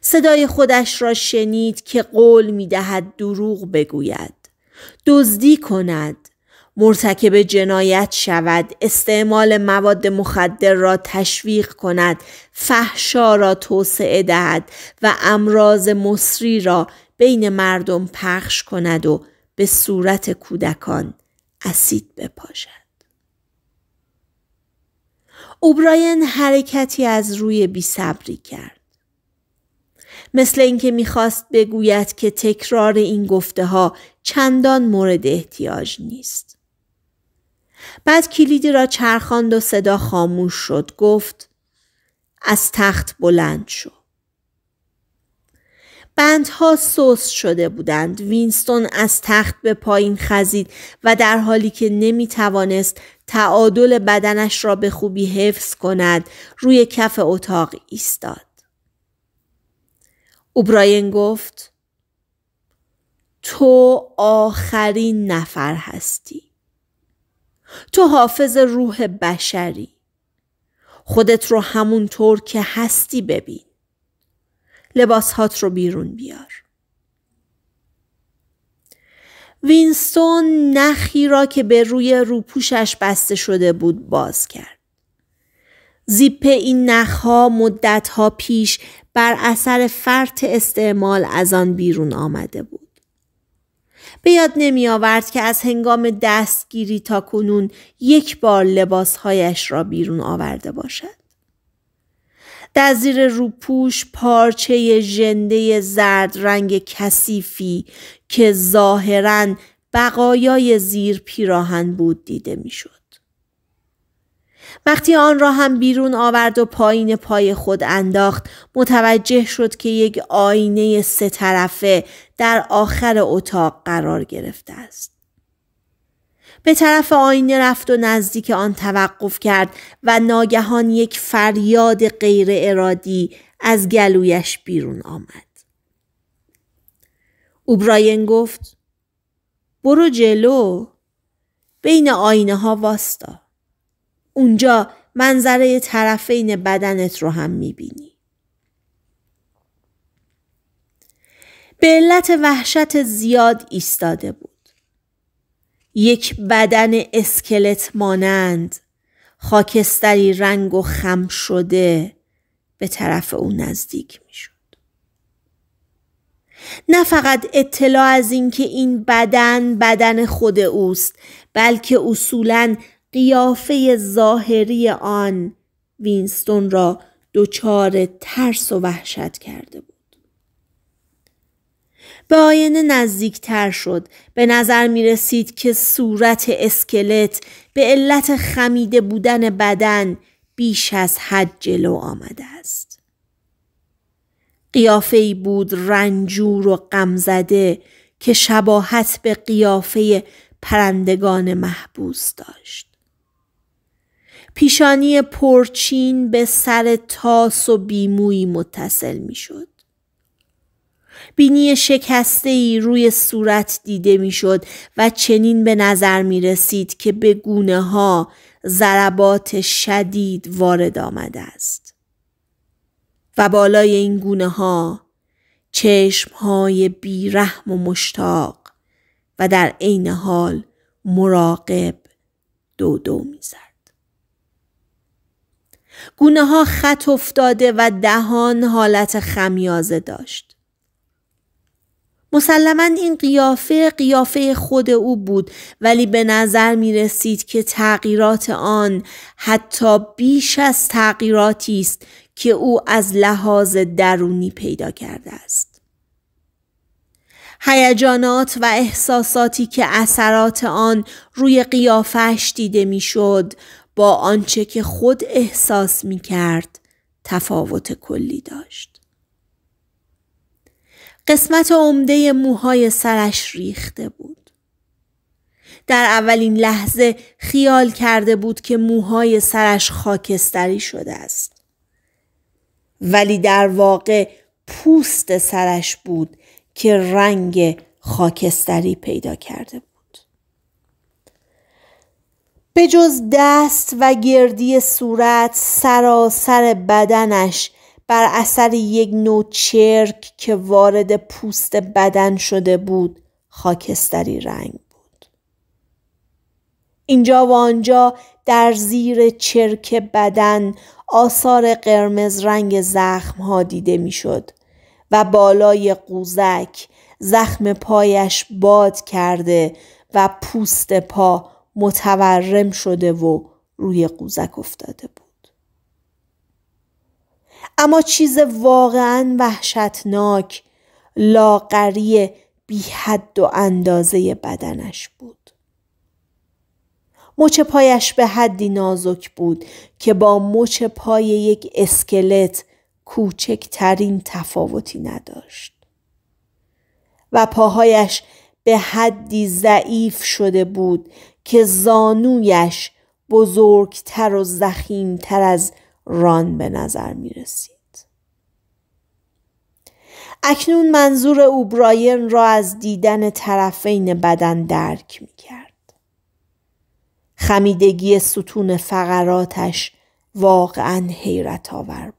صدای خودش را شنید که قول می دهد دروغ بگوید. دزدی کند. مرتکب جنایت شود استعمال مواد مخدر را تشویق کند فحشا را توسعه دهد و امراض مصری را بین مردم پخش کند و به صورت کودکان اسید بپاشد اوبراین حرکتی از روی بیصبری کرد مثل اینکه میخواست بگوید که تکرار این گفته ها چندان مورد احتیاج نیست بعد کلیدی را چرخاند و صدا خاموش شد گفت از تخت بلند شو بندها سوس شده بودند وینستون از تخت به پایین خزید و در حالی که نمی توانست تعادل بدنش را به خوبی حفظ کند روی کف اتاق ایستاد اوبراین گفت تو آخرین نفر هستی تو حافظ روح بشری خودت رو همونطور که هستی ببین لباسهات رو بیرون بیار وینستون نخی را که به روی روپوشش بسته شده بود باز کرد زیپ این نخها مدتها پیش بر اثر فرط استعمال از آن بیرون آمده بود به یاد نمی آورد که از هنگام دستگیری تا کنون یک بار لباسهایش را بیرون آورده باشد. در زیر روپوش پارچه ژنده زرد رنگ کثیفی که ظاهرا بقایای زیر پیراهن بود دیده میشد. وقتی آن را هم بیرون آورد و پایین پای خود انداخت متوجه شد که یک آینه سه طرفه در آخر اتاق قرار گرفته است. به طرف آینه رفت و نزدیک آن توقف کرد و ناگهان یک فریاد غیر ارادی از گلویش بیرون آمد. اوبراین گفت برو جلو بین آینه ها واستا. اونجا منظره طرفین بدنت رو هم میبینی. به علت وحشت زیاد ایستاده بود. یک بدن اسکلت مانند خاکستری رنگ و خم شده به طرف او نزدیک میشد. نه فقط اطلاع از اینکه این بدن بدن خود اوست بلکه اصولا قیافه ظاهری آن وینستون را دچار ترس و وحشت کرده بود. به آینه نزدیکتر شد به نظر می رسید که صورت اسکلت به علت خمیده بودن بدن بیش از حد جلو آمده است قیافه بود رنجور و غمزده که شباهت به قیافه پرندگان محبوس داشت پیشانی پرچین به سر تاس و بیمویی متصل شد. بینی شکسته ای روی صورت دیده میشد و چنین به نظر می رسید که به گونه ها ضربات شدید وارد آمده است و بالای این گونه ها چشم های بیرحم و مشتاق و در عین حال مراقب دو دو میزد. گونه ها خط افتاده و دهان حالت خمیازه داشت. مسلما این قیافه قیافه خود او بود ولی به نظر می رسید که تغییرات آن حتی بیش از تغییراتی است که او از لحاظ درونی پیدا کرده است. هیجانات و احساساتی که اثرات آن روی قیافش دیده میشد با آنچه که خود احساس می کرد تفاوت کلی داشت. قسمت عمده موهای سرش ریخته بود. در اولین لحظه خیال کرده بود که موهای سرش خاکستری شده است. ولی در واقع پوست سرش بود که رنگ خاکستری پیدا کرده بود. به جز دست و گردی صورت سراسر بدنش بر اثر یک نوع چرک که وارد پوست بدن شده بود خاکستری رنگ بود. اینجا و آنجا در زیر چرک بدن آثار قرمز رنگ زخم ها دیده میشد و بالای قوزک زخم پایش باد کرده و پوست پا متورم شده و روی قوزک افتاده بود. اما چیز واقعا وحشتناک لاغری بی حد و اندازه بدنش بود. مچ پایش به حدی نازک بود که با مچ پای یک اسکلت کوچکترین تفاوتی نداشت. و پاهایش به حدی ضعیف شده بود که زانویش بزرگتر و زخیمتر از ران به نظر می رسید. اکنون منظور اوبراین را از دیدن طرفین بدن درک می کرد. خمیدگی ستون فقراتش واقعا حیرت آور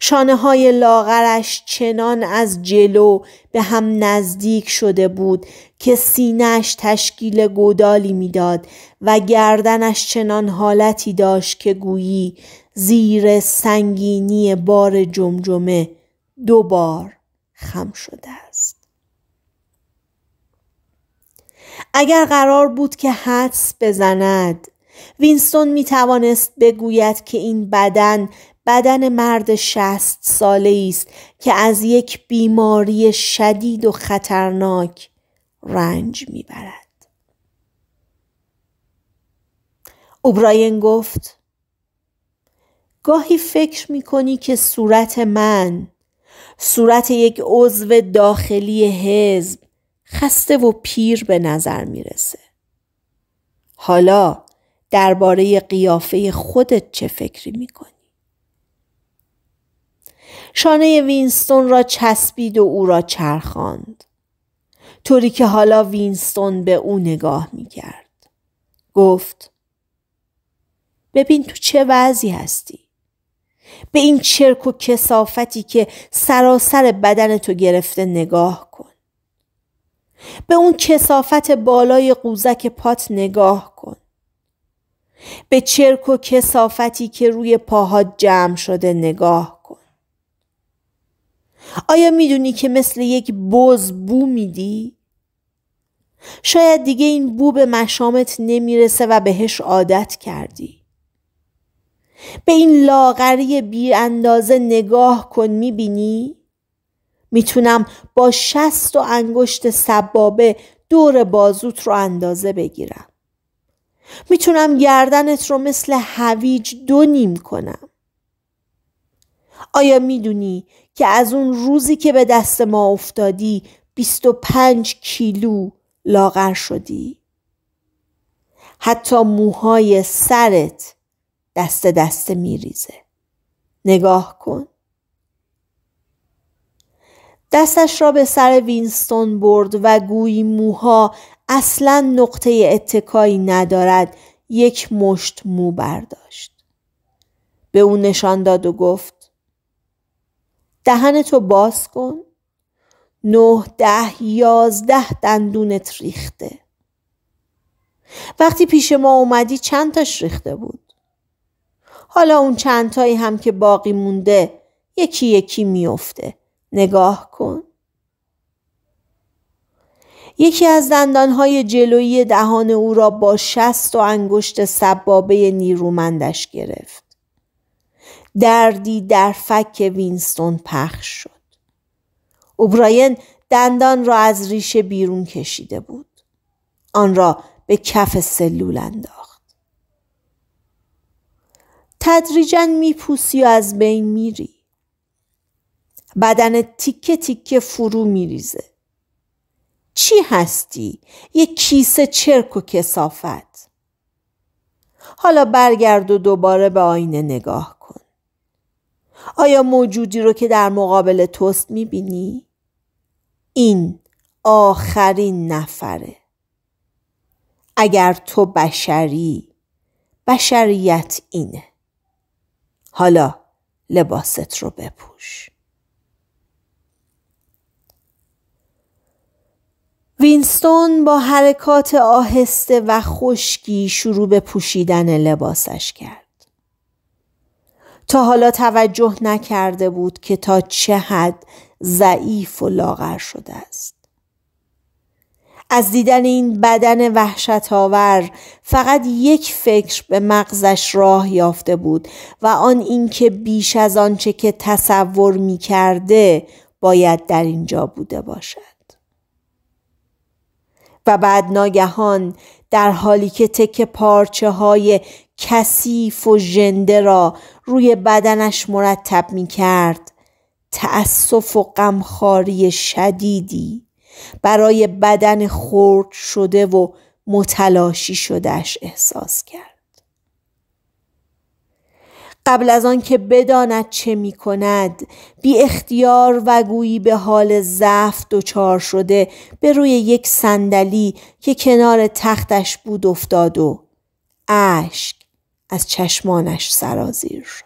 شانه های لاغرش چنان از جلو به هم نزدیک شده بود که سینهش تشکیل گودالی میداد و گردنش چنان حالتی داشت که گویی زیر سنگینی بار جمجمه دو بار خم شده است اگر قرار بود که حدس بزند وینستون می توانست بگوید که این بدن بدن مرد شست ساله است که از یک بیماری شدید و خطرناک رنج میبرد. اوبراین گفت گاهی فکر کنی که صورت من صورت یک عضو داخلی حزب خسته و پیر به نظر میرسه. حالا درباره قیافه خودت چه فکری کنی؟ شانه وینستون را چسبید و او را چرخاند طوری که حالا وینستون به او نگاه می کرد. گفت ببین تو چه وضعی هستی به این چرک و کسافتی که سراسر بدن تو گرفته نگاه کن به اون کسافت بالای قوزک پات نگاه کن به چرک و کسافتی که روی پاهات جمع شده نگاه آیا میدونی که مثل یک بز بو میدی؟ شاید دیگه این بو به مشامت نمیرسه و بهش عادت کردی به این لاغری بی اندازه نگاه کن میبینی؟ میتونم با شست و انگشت سبابه دور بازوت رو اندازه بگیرم میتونم گردنت رو مثل هویج دو نیم کنم آیا میدونی که از اون روزی که به دست ما افتادی 25 کیلو لاغر شدی حتی موهای سرت دست دست میریزه نگاه کن دستش را به سر وینستون برد و گویی موها اصلا نقطه اتکایی ندارد یک مشت مو برداشت به اون نشان داد و گفت دهنتو باز کن نه ده یازده دندونت ریخته وقتی پیش ما اومدی چند تاش ریخته بود حالا اون چند تایی هم که باقی مونده یکی یکی میفته نگاه کن یکی از دندانهای جلویی دهان او را با شست و انگشت سبابه نیرومندش گرفت دردی در فک وینستون پخش شد. اوبراین دندان را از ریشه بیرون کشیده بود. آن را به کف سلول انداخت. تدریجا میپوسی و از بین میری. بدن تیکه تیکه فرو میریزه. چی هستی؟ یک کیسه چرک و کسافت. حالا برگرد و دوباره به آینه نگاه آیا موجودی رو که در مقابل توست میبینی؟ این آخرین نفره اگر تو بشری بشریت اینه حالا لباست رو بپوش وینستون با حرکات آهسته و خشکی شروع به پوشیدن لباسش کرد تا حالا توجه نکرده بود که تا چه حد ضعیف و لاغر شده است. از دیدن این بدن وحشت آور فقط یک فکر به مغزش راه یافته بود و آن اینکه بیش از آنچه که تصور می کرده باید در اینجا بوده باشد. و بعد ناگهان در حالی که تک پارچه های کثیف و ژنده را روی بدنش مرتب می کرد. تأصف و غمخواری شدیدی برای بدن خرد شده و متلاشی شدهش احساس کرد. قبل از آنکه که بداند چه می کند بی اختیار و گویی به حال ضعف دچار شده به روی یک صندلی که کنار تختش بود افتاد و اشک از چشمانش سرازیر شد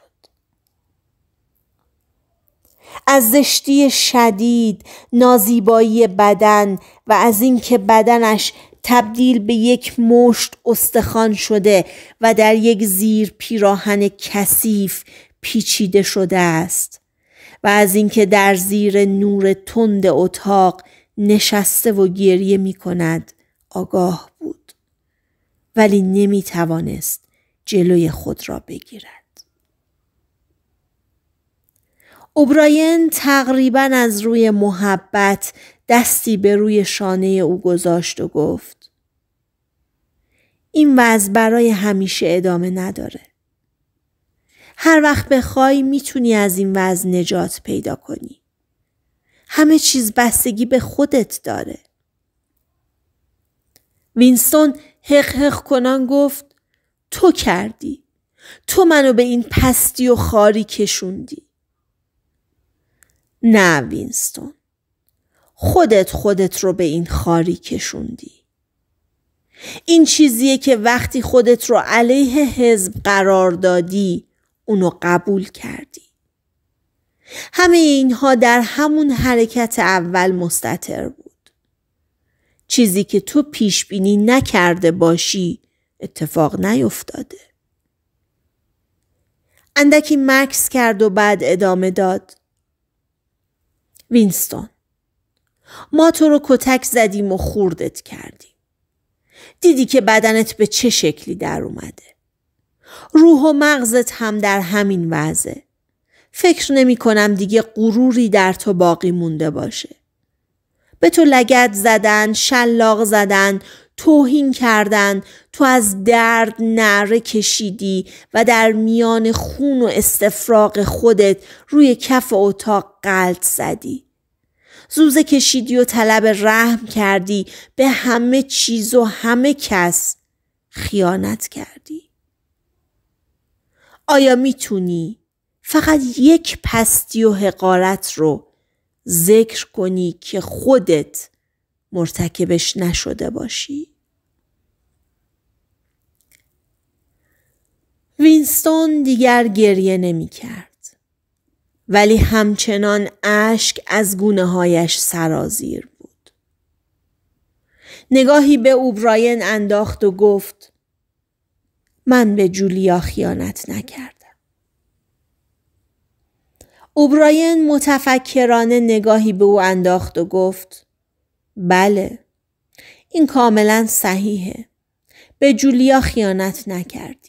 از زشتی شدید نازیبایی بدن و از اینکه بدنش تبدیل به یک مشت استخوان شده و در یک زیر پیراهن کثیف پیچیده شده است و از اینکه در زیر نور تند اتاق نشسته و گریه می کند آگاه بود ولی نمی توانست جلوی خود را بگیرد. اوبراین تقریبا از روی محبت دستی به روی شانه او گذاشت و گفت این وضع برای همیشه ادامه نداره. هر وقت بخوای میتونی از این وضع نجات پیدا کنی. همه چیز بستگی به خودت داره. وینستون هق هق کنان گفت تو کردی تو منو به این پستی و خاری کشوندی نه وینستون خودت خودت رو به این خاری کشوندی این چیزیه که وقتی خودت رو علیه حزب قرار دادی اونو قبول کردی همه اینها در همون حرکت اول مستطر بود چیزی که تو پیش بینی نکرده باشی اتفاق نیفتاده. اندکی مکس کرد و بعد ادامه داد. وینستون ما تو رو کتک زدیم و خوردت کردیم. دیدی که بدنت به چه شکلی در اومده. روح و مغزت هم در همین وضعه. فکر نمی کنم دیگه غروری در تو باقی مونده باشه. به تو لگت زدن، شلاق زدن، توهین کردن تو از درد نره کشیدی و در میان خون و استفراغ خودت روی کف اتاق قلط زدی زوزه کشیدی و طلب رحم کردی به همه چیز و همه کس خیانت کردی آیا میتونی فقط یک پستی و حقارت رو ذکر کنی که خودت مرتکبش نشده باشی. وینستون دیگر گریه نمی کرد. ولی همچنان اشک از گونه هایش سرازیر بود. نگاهی به اوبراین انداخت و گفت من به جولیا خیانت نکردم. اوبراین متفکرانه نگاهی به او انداخت و گفت بله این کاملا صحیحه به جولیا خیانت نکردی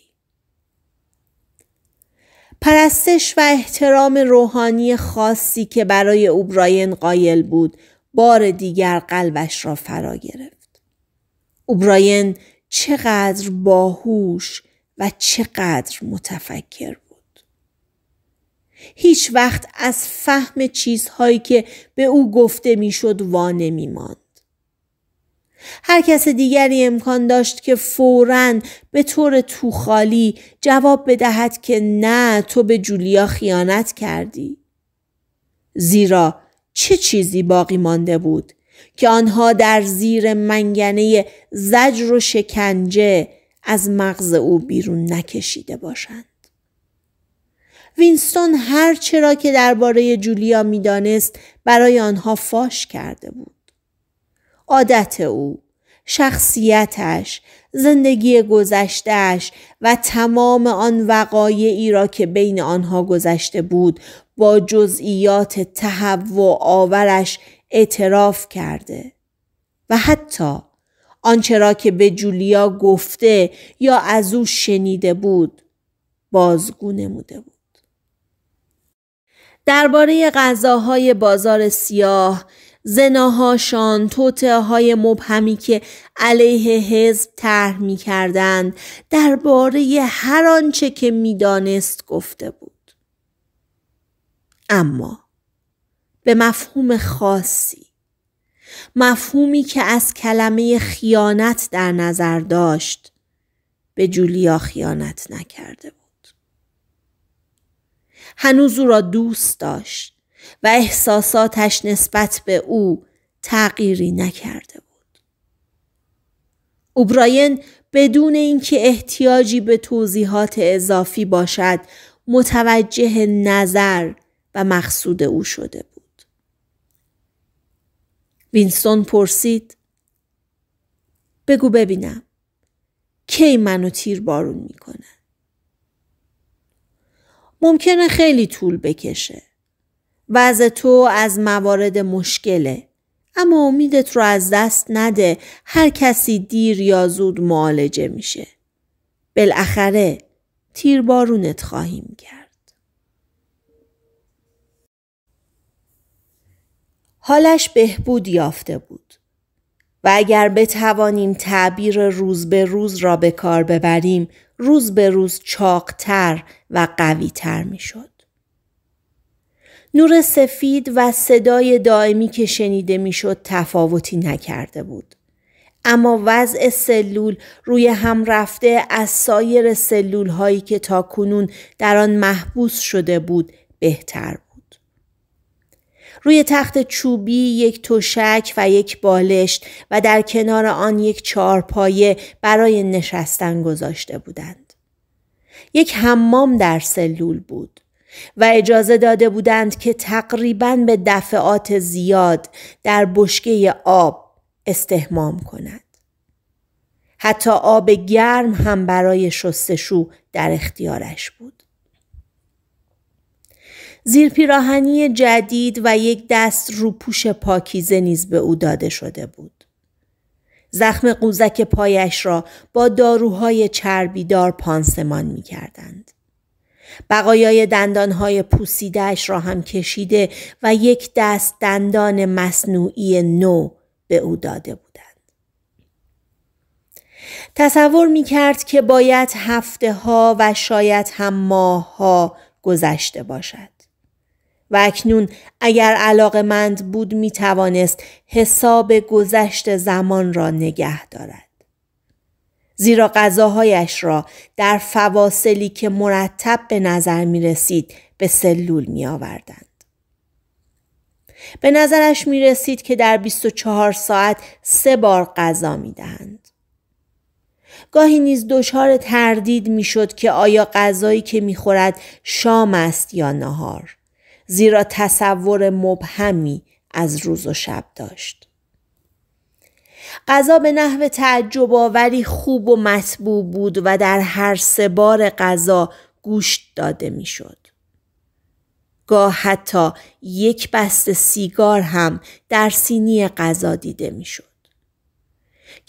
پرستش و احترام روحانی خاصی که برای اوبراین قایل بود بار دیگر قلبش را فرا گرفت اوبراین چقدر باهوش و چقدر متفکر بود هیچ وقت از فهم چیزهایی که به او گفته میشد وا مان. هر کس دیگری امکان داشت که فورا به طور توخالی جواب بدهد که نه تو به جولیا خیانت کردی. زیرا چه چیزی باقی مانده بود که آنها در زیر منگنه زجر و شکنجه از مغز او بیرون نکشیده باشند. وینستون هر چرا که درباره جولیا میدانست برای آنها فاش کرده بود. عادت او، شخصیتش، زندگی گذشتهش و تمام آن وقایعی را که بین آنها گذشته بود با جزئیات و آورش اعتراف کرده و حتی آنچه را که به جولیا گفته یا از او شنیده بود بازگو نموده بود درباره غذاهای بازار سیاه زناهاشان توته های مبهمی که علیه حزب طرح می کردند درباره هر آنچه که میدانست گفته بود اما به مفهوم خاصی مفهومی که از کلمه خیانت در نظر داشت به جولیا خیانت نکرده بود هنوز او را دوست داشت و احساساتش نسبت به او تغییری نکرده بود. اوبراین بدون اینکه احتیاجی به توضیحات اضافی باشد متوجه نظر و مقصود او شده بود. وینستون پرسید بگو ببینم کی منو تیر بارون میکنه؟ ممکنه خیلی طول بکشه. وضع تو از موارد مشکله اما امیدت رو از دست نده هر کسی دیر یا زود معالجه میشه بالاخره بارونت خواهیم کرد حالش بهبود یافته بود و اگر بتوانیم تعبیر روز به روز را به کار ببریم روز به روز چاقتر و قویتر میشد نور سفید و صدای دائمی که شنیده میشد تفاوتی نکرده بود. اما وضع سلول روی هم رفته از سایر سلول هایی که تا کنون در آن محبوس شده بود بهتر بود. روی تخت چوبی یک تشک و یک بالشت و در کنار آن یک چهارپایه برای نشستن گذاشته بودند. یک حمام در سلول بود. و اجازه داده بودند که تقریبا به دفعات زیاد در بشکه آب استهمام کند. حتی آب گرم هم برای شستشو در اختیارش بود. زیر پیراهنی جدید و یک دست روپوش پاکیزه نیز به او داده شده بود. زخم قوزک پایش را با داروهای چربیدار پانسمان می کردند. بقایای دندانهای پوسیدهش را هم کشیده و یک دست دندان مصنوعی نو به او داده بودند. تصور می کرد که باید هفته ها و شاید هم ماه ها گذشته باشد. و اکنون اگر مند بود می توانست حساب گذشت زمان را نگه دارد. زیرا غذاهایش را در فواصلی که مرتب به نظر می رسید به سلول می آوردند. به نظرش می رسید که در 24 ساعت سه بار غذا می دهند. گاهی نیز دچار تردید شد که آیا غذایی که خورد شام است یا نهار زیرا تصور مبهمی از روز و شب داشت غذا به نحو تعجب آوری خوب و مطبوع بود و در هر سه بار غذا گوشت داده میشد. گاه حتی یک بسته سیگار هم در سینی غذا دیده میشد.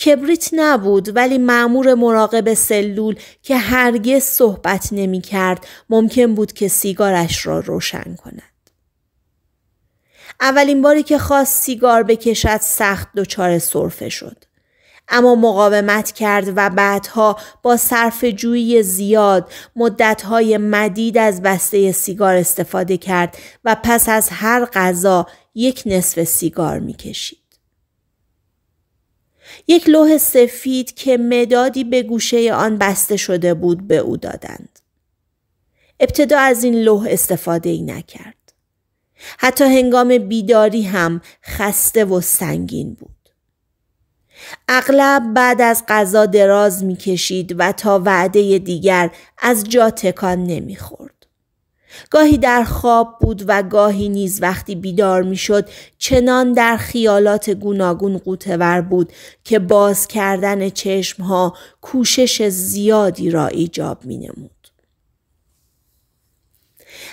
کبریت نبود ولی معمور مراقب سلول که هرگز صحبت نمی کرد ممکن بود که سیگارش را روشن کند. اولین باری که خواست سیگار بکشد سخت دچار سرفه شد. اما مقاومت کرد و بعدها با صرف جویی زیاد مدتهای مدید از بسته سیگار استفاده کرد و پس از هر غذا یک نصف سیگار میکشید. یک لوح سفید که مدادی به گوشه آن بسته شده بود به او دادند. ابتدا از این لوح استفاده ای نکرد. حتی هنگام بیداری هم خسته و سنگین بود. اغلب بعد از غذا دراز میکشید و تا وعده دیگر از جا تکان نمیخورد. گاهی در خواب بود و گاهی نیز وقتی بیدار میشد چنان در خیالات گوناگون قوتور بود که باز کردن چشمها کوشش زیادی را ایجاب می نمود.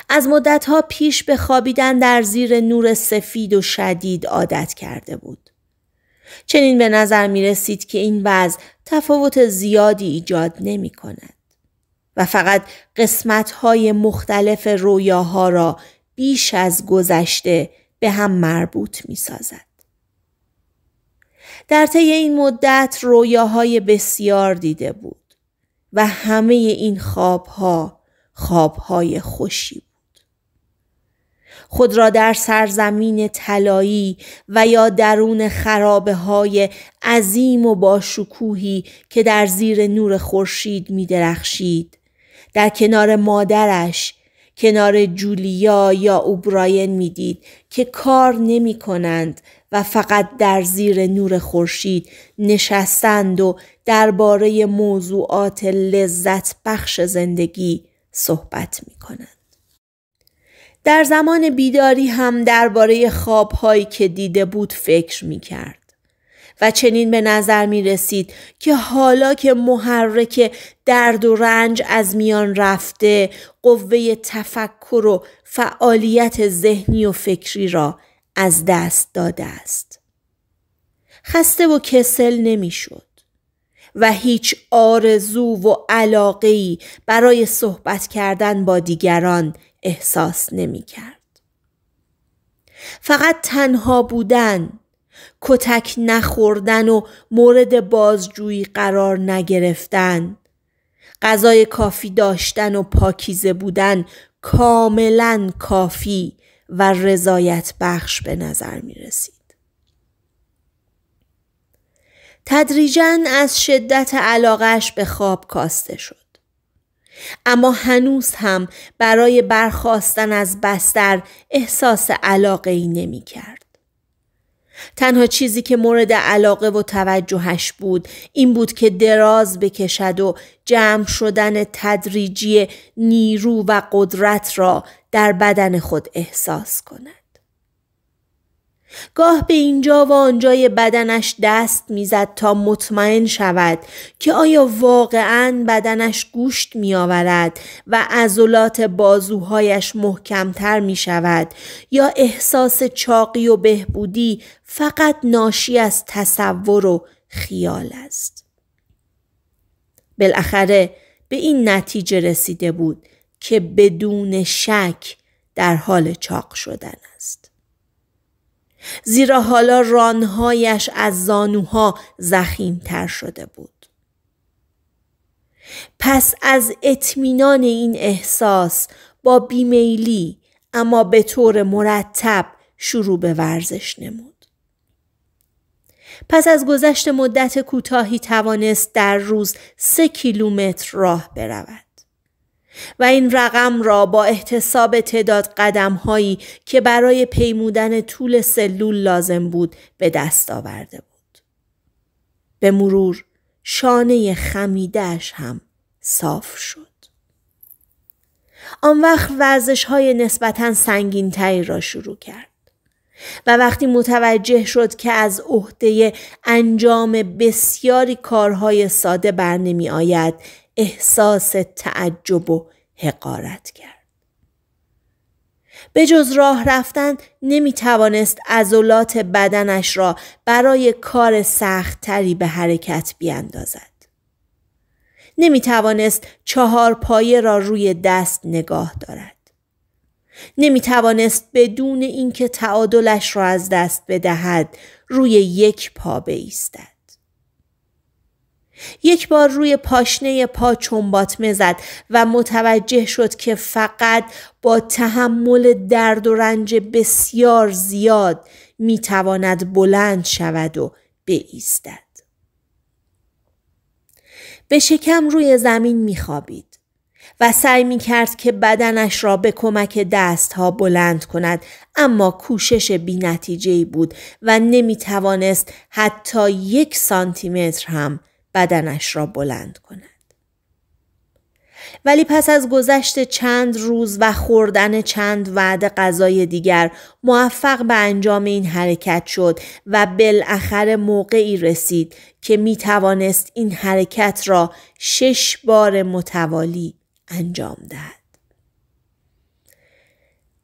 از مدتها پیش به خوابیدن در زیر نور سفید و شدید عادت کرده بود. چنین به نظر می رسید که این وضع تفاوت زیادی ایجاد نمی کند و فقط قسمت های مختلف رویاها را بیش از گذشته به هم مربوط می سازد. در طی این مدت رویاهای بسیار دیده بود و همه این خوابها خوابهای خوشی بود خود را در سرزمین طلایی و یا درون خرابه های عظیم و باشکوهی که در زیر نور خورشید می درخشید. در کنار مادرش کنار جولیا یا اوبراین میدید که کار نمی کنند و فقط در زیر نور خورشید نشستند و درباره موضوعات لذت بخش زندگی صحبت می کنند. در زمان بیداری هم درباره خوابهایی که دیده بود فکر می کرد. و چنین به نظر می رسید که حالا که محرک درد و رنج از میان رفته قوه تفکر و فعالیت ذهنی و فکری را از دست داده است. خسته و کسل نمی شد. و هیچ آرزو و علاقه‌ای برای صحبت کردن با دیگران احساس نمی کرد. فقط تنها بودن، کتک نخوردن و مورد بازجویی قرار نگرفتن، غذای کافی داشتن و پاکیزه بودن کاملا کافی و رضایت بخش به نظر می رسید. تدریجا از شدت علاقش به خواب کاسته شد. اما هنوز هم برای برخواستن از بستر احساس علاقه ای نمی کرد. تنها چیزی که مورد علاقه و توجهش بود این بود که دراز بکشد و جمع شدن تدریجی نیرو و قدرت را در بدن خود احساس کند. گاه به اینجا و آنجای بدنش دست میزد تا مطمئن شود که آیا واقعا بدنش گوشت می آورد و عضلات بازوهایش محکمتر می شود یا احساس چاقی و بهبودی فقط ناشی از تصور و خیال است. بالاخره به این نتیجه رسیده بود که بدون شک در حال چاق شدن است. زیرا حالا رانهایش از زانوها تر شده بود. پس از اطمینان این احساس با بیمیلی اما به طور مرتب شروع به ورزش نمود. پس از گذشت مدت کوتاهی توانست در روز سه کیلومتر راه برود. و این رقم را با احتساب تعداد قدم هایی که برای پیمودن طول سلول لازم بود به دست آورده بود. به مرور شانه خمیدهش هم صاف شد. آن وقت ورزش های نسبتا سنگین تری را شروع کرد. و وقتی متوجه شد که از عهده انجام بسیاری کارهای ساده بر نمی آید احساس تعجب و حقارت کرد. به جز راه رفتن نمی توانست ازولات بدنش را برای کار سختتری به حرکت بیاندازد. نمی توانست چهار پایه را روی دست نگاه دارد. نمی توانست بدون اینکه تعادلش را از دست بدهد روی یک پا بایستد. یک بار روی پاشنه پا چنباتمه زد و متوجه شد که فقط با تحمل درد و رنج بسیار زیاد میتواند بلند شود و بایستد به شکم روی زمین میخوابید و سعی میکرد که بدنش را به کمک دستها بلند کند اما کوشش بی بود و نمیتوانست حتی یک سانتیمتر هم بدنش را بلند کند. ولی پس از گذشت چند روز و خوردن چند وعده غذای دیگر موفق به انجام این حرکت شد و بالاخره موقعی رسید که می توانست این حرکت را شش بار متوالی انجام دهد.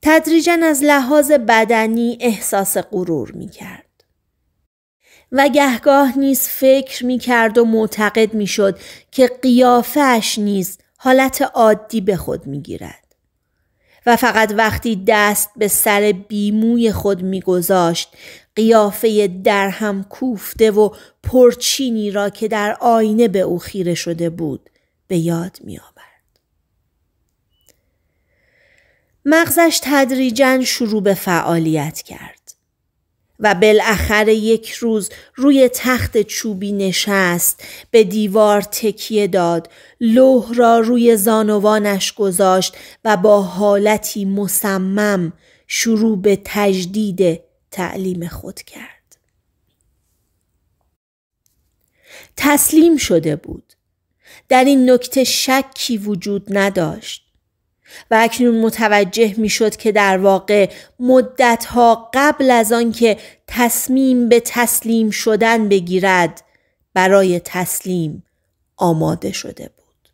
تدریجا از لحاظ بدنی احساس غرور می کرد. و گهگاه نیز فکر می کرد و معتقد می شد که قیافش نیز حالت عادی به خود می گیرد. و فقط وقتی دست به سر بیموی خود میگذاشت قیافه درهم کوفته و پرچینی را که در آینه به او خیره شده بود به یاد می مغزش تدریجا شروع به فعالیت کرد. و بالاخره یک روز روی تخت چوبی نشست به دیوار تکیه داد لوح را روی زانوانش گذاشت و با حالتی مصمم شروع به تجدید تعلیم خود کرد تسلیم شده بود در این نکته شکی وجود نداشت و اکنون متوجه میشد که در واقع مدتها قبل از آن که تصمیم به تسلیم شدن بگیرد برای تسلیم آماده شده بود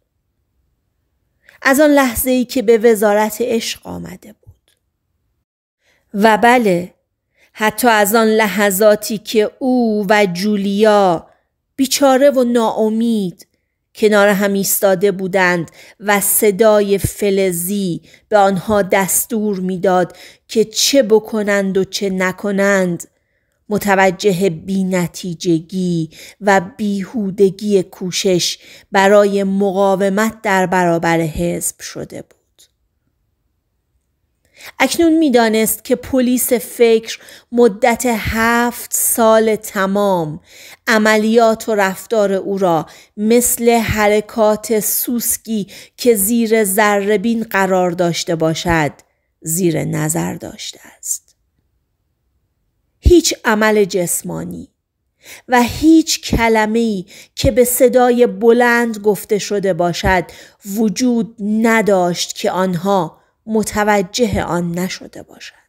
از آن لحظه ای که به وزارت عشق آمده بود و بله حتی از آن لحظاتی که او و جولیا بیچاره و ناامید کنار هم ایستاده بودند و صدای فلزی به آنها دستور میداد که چه بکنند و چه نکنند متوجه بینتیجگی و بیهودگی کوشش برای مقاومت در برابر حزب شده بود اکنون میدانست که پلیس فکر مدت هفت سال تمام عملیات و رفتار او را مثل حرکات سوسکی که زیر ذربین قرار داشته باشد زیر نظر داشته است هیچ عمل جسمانی و هیچ کلمه ای که به صدای بلند گفته شده باشد وجود نداشت که آنها متوجه آن نشده باشند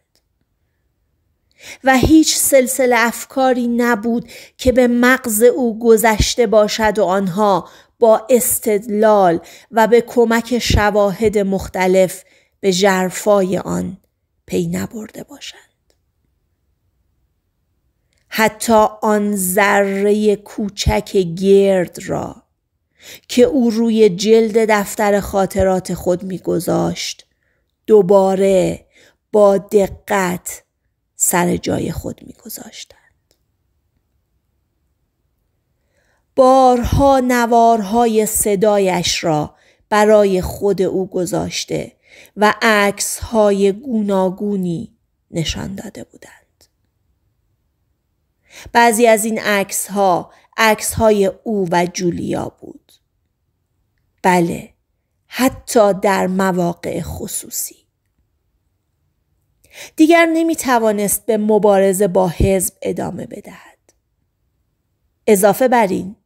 و هیچ سلسله افکاری نبود که به مغز او گذشته باشد و آنها با استدلال و به کمک شواهد مختلف به جرفای آن پی نبرده باشند حتی آن ذره کوچک گرد را که او روی جلد دفتر خاطرات خود میگذاشت دوباره با دقت سر جای خود میگذاشتند بارها نوارهای صدایش را برای خود او گذاشته و عکسهای گوناگونی نشان داده بودند بعضی از این عکس ها او و جولیا بود بله حتی در مواقع خصوصی دیگر نمی توانست به مبارزه با حزب ادامه بدهد اضافه بر این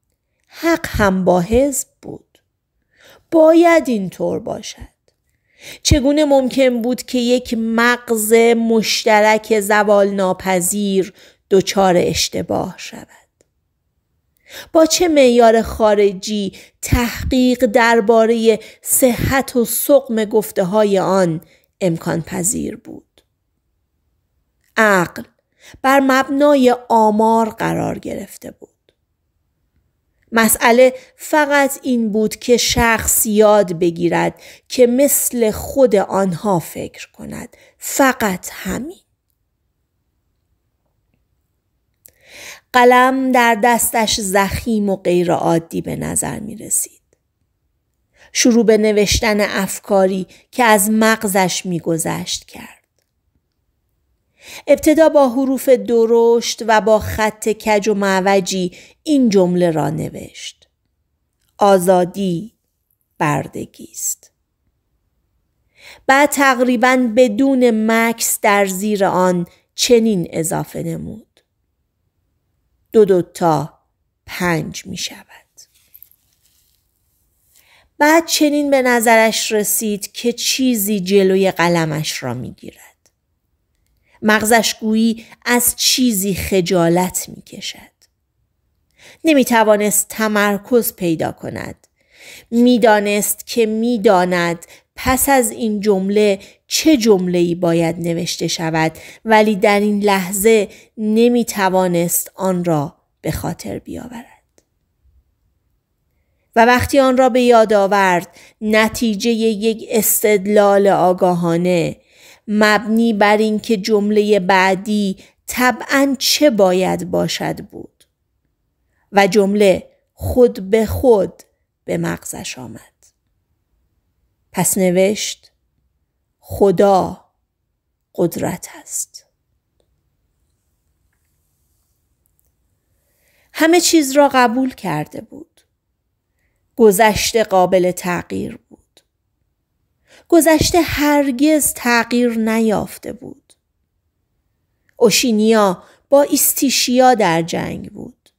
حق هم با حزب بود باید اینطور باشد چگونه ممکن بود که یک مغز مشترک زوال ناپذیر دچار اشتباه شود با چه معیار خارجی تحقیق درباره صحت و سقم گفته های آن امکان پذیر بود عقل بر مبنای آمار قرار گرفته بود مسئله فقط این بود که شخص یاد بگیرد که مثل خود آنها فکر کند فقط همین قلم در دستش زخیم و غیر عادی به نظر می رسید. شروع به نوشتن افکاری که از مغزش میگذشت کرد. ابتدا با حروف درشت و با خط کج و معوجی این جمله را نوشت. آزادی بردگی است. بعد تقریبا بدون مکس در زیر آن چنین اضافه نمود. دو تا پنج می شود. بعد چنین به نظرش رسید که چیزی جلوی قلمش را می گیرد. مغزش گویی از چیزی خجالت می کشد. نمی توانست تمرکز پیدا کند. میدانست که میداند پس از این جمله چه ای باید نوشته شود ولی در این لحظه نمی توانست آن را به خاطر بیاورد. و وقتی آن را به یاد آورد نتیجه یک استدلال آگاهانه مبنی بر اینکه جمله بعدی طبعا چه باید باشد بود و جمله خود به خود به مغزش آمد پس نوشت خدا قدرت است همه چیز را قبول کرده بود گذشته قابل تغییر بود گذشته هرگز تغییر نیافته بود اوشینیا با ایستیشیا در جنگ بود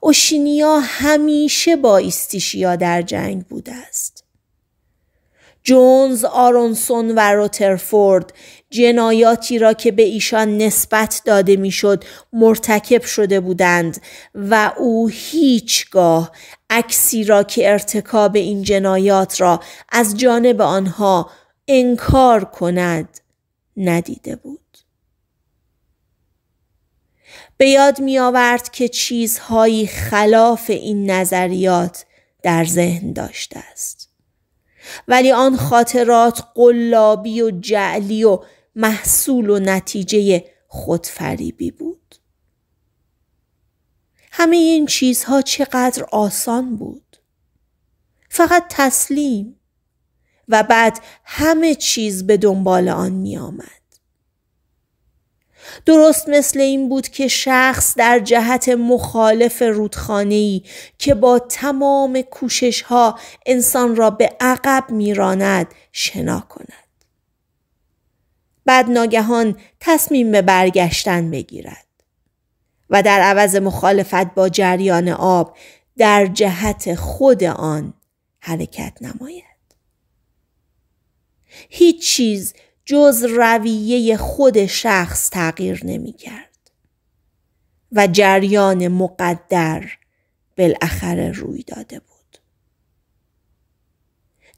اوشینیا همیشه با ایستیشیا در جنگ بوده است جونز، آرونسون و روترفورد جنایاتی را که به ایشان نسبت داده میشد مرتکب شده بودند و او هیچگاه عکسی را که ارتکاب این جنایات را از جانب آنها انکار کند ندیده بود. به یاد می آورد که چیزهایی خلاف این نظریات در ذهن داشته است. ولی آن خاطرات قلابی و جعلی و محصول و نتیجه خودفریبی بود. همه این چیزها چقدر آسان بود. فقط تسلیم و بعد همه چیز به دنبال آن می آمد. درست مثل این بود که شخص در جهت مخالف رودخانه‌ای که با تمام کوشش ها انسان را به عقب میراند شنا کند. بعد ناگهان تصمیم به برگشتن بگیرد و در عوض مخالفت با جریان آب در جهت خود آن حرکت نماید. هیچ چیز جز رویه خود شخص تغییر نمی کرد و جریان مقدر بالاخره روی داده بود.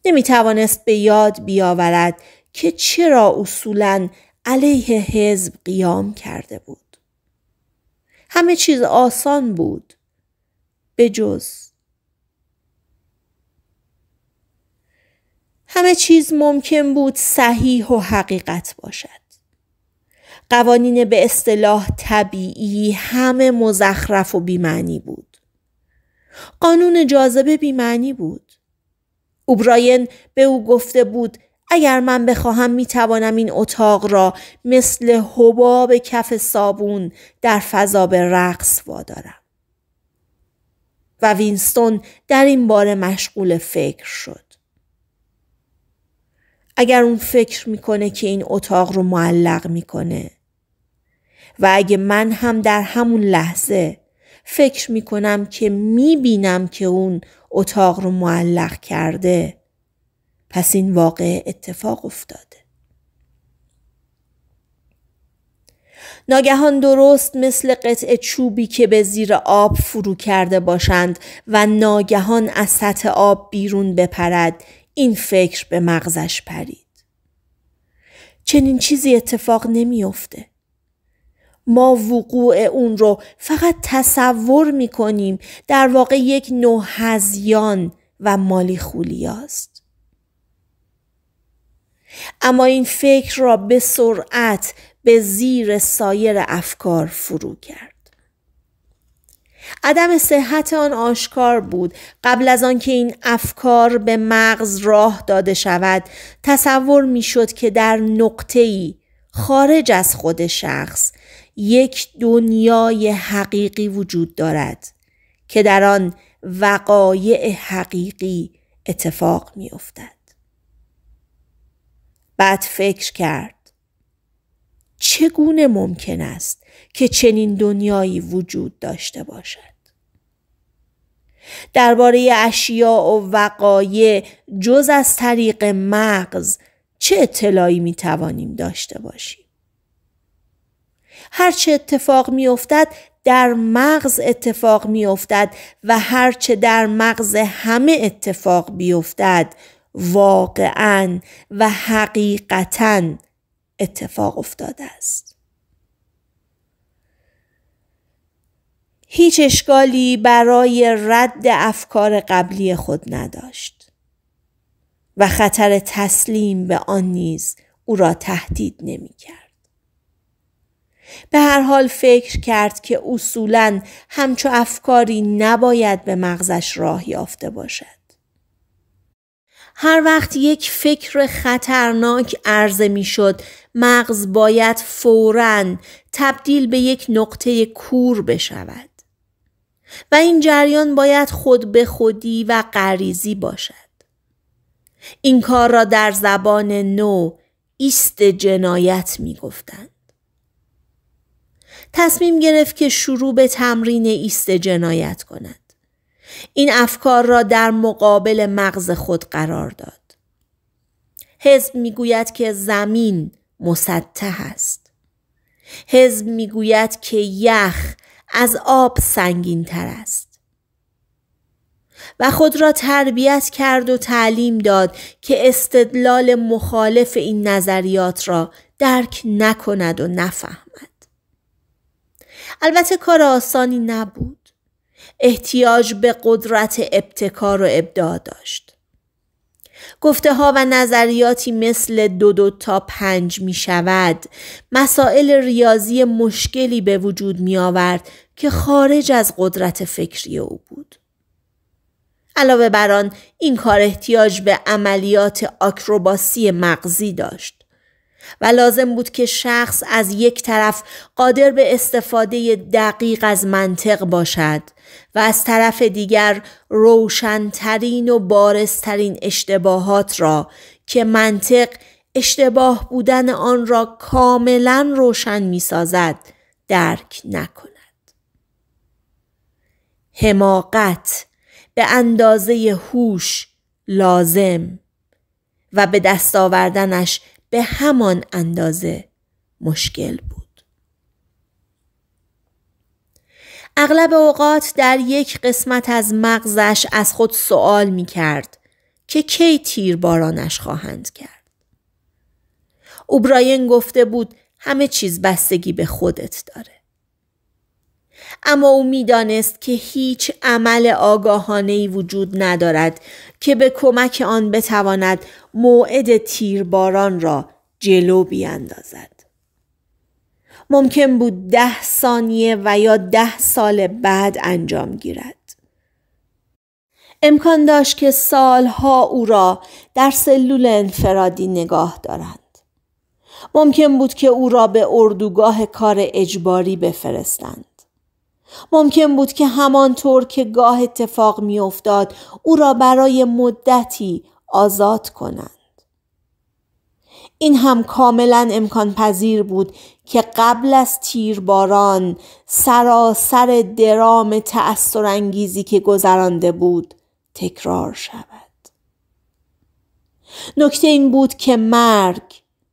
نمی توانست به یاد بیاورد که چرا اصولا علیه حزب قیام کرده بود. همه چیز آسان بود به جز همه چیز ممکن بود صحیح و حقیقت باشد. قوانین به اصطلاح طبیعی همه مزخرف و بیمعنی بود. قانون جاذبه بیمعنی بود. اوبراین به او گفته بود اگر من بخواهم میتوانم این اتاق را مثل حباب کف صابون در فضا به رقص وادارم. و وینستون در این باره مشغول فکر شد. اگر اون فکر میکنه که این اتاق رو معلق میکنه و اگه من هم در همون لحظه فکر میکنم که میبینم که اون اتاق رو معلق کرده پس این واقع اتفاق افتاده ناگهان درست مثل قطع چوبی که به زیر آب فرو کرده باشند و ناگهان از سطح آب بیرون بپرد این فکر به مغزش پرید. چنین چیزی اتفاق نمیافته. ما وقوع اون رو فقط تصور می کنیم در واقع یک نوع هزیان و مالی هست. اما این فکر را به سرعت به زیر سایر افکار فرو کرد. عدم صحت آن آشکار بود قبل از آنکه این افکار به مغز راه داده شود تصور میشد که در نقطه خارج از خود شخص یک دنیای حقیقی وجود دارد که در آن وقایع حقیقی اتفاق میافتد. بعد فکر کرد چگونه ممکن است که چنین دنیایی وجود داشته باشد درباره اشیاء و وقایع جز از طریق مغز چه اطلاعی می توانیم داشته باشیم هرچه اتفاق می افتد در مغز اتفاق می افتد و هرچه در مغز همه اتفاق بیفتد واقعا و حقیقتا اتفاق افتاده است. هیچ اشکالی برای رد افکار قبلی خود نداشت و خطر تسلیم به آن نیز او را تهدید نمی کرد. به هر حال فکر کرد که اصولا همچو افکاری نباید به مغزش راه یافته باشد. هر وقت یک فکر خطرناک عرضه می شد مغز باید فوراً تبدیل به یک نقطه کور بشود و این جریان باید خود به خودی و غریزی باشد این کار را در زبان نو ایست جنایت می گفتند. تصمیم گرفت که شروع به تمرین ایست جنایت کند. این افکار را در مقابل مغز خود قرار داد. حزب میگوید که زمین مسطح است حزب میگوید که یخ از آب سنگین تر است و خود را تربیت کرد و تعلیم داد که استدلال مخالف این نظریات را درک نکند و نفهمد البته کار آسانی نبود احتیاج به قدرت ابتکار و ابداع داشت گفته ها و نظریاتی مثل دو دو تا پنج می شود. مسائل ریاضی مشکلی به وجود می آورد که خارج از قدرت فکری او بود. علاوه بر آن این کار احتیاج به عملیات آکروباسی مغزی داشت. و لازم بود که شخص از یک طرف قادر به استفاده دقیق از منطق باشد و از طرف دیگر روشنترین و بارسترین اشتباهات را که منطق اشتباه بودن آن را کاملا روشن می سازد درک نکند. حماقت به اندازه هوش لازم و به دست آوردنش به همان اندازه مشکل بود. اغلب اوقات در یک قسمت از مغزش از خود سوال می کرد که کی تیر بارانش خواهند کرد. اوبراین گفته بود همه چیز بستگی به خودت داره. اما او میدانست که هیچ عمل آگاهانه ای وجود ندارد که به کمک آن بتواند موعد تیرباران را جلو بیاندازد. ممکن بود ده ثانیه و یا ده سال بعد انجام گیرد. امکان داشت که سالها او را در سلول انفرادی نگاه دارند. ممکن بود که او را به اردوگاه کار اجباری بفرستند. ممکن بود که همانطور که گاه اتفاق میافتاد او را برای مدتی آزاد کنند این هم کاملا امکان پذیر بود که قبل از تیرباران سراسر درام تأثیر انگیزی که گذرانده بود تکرار شود نکته این بود که مرگ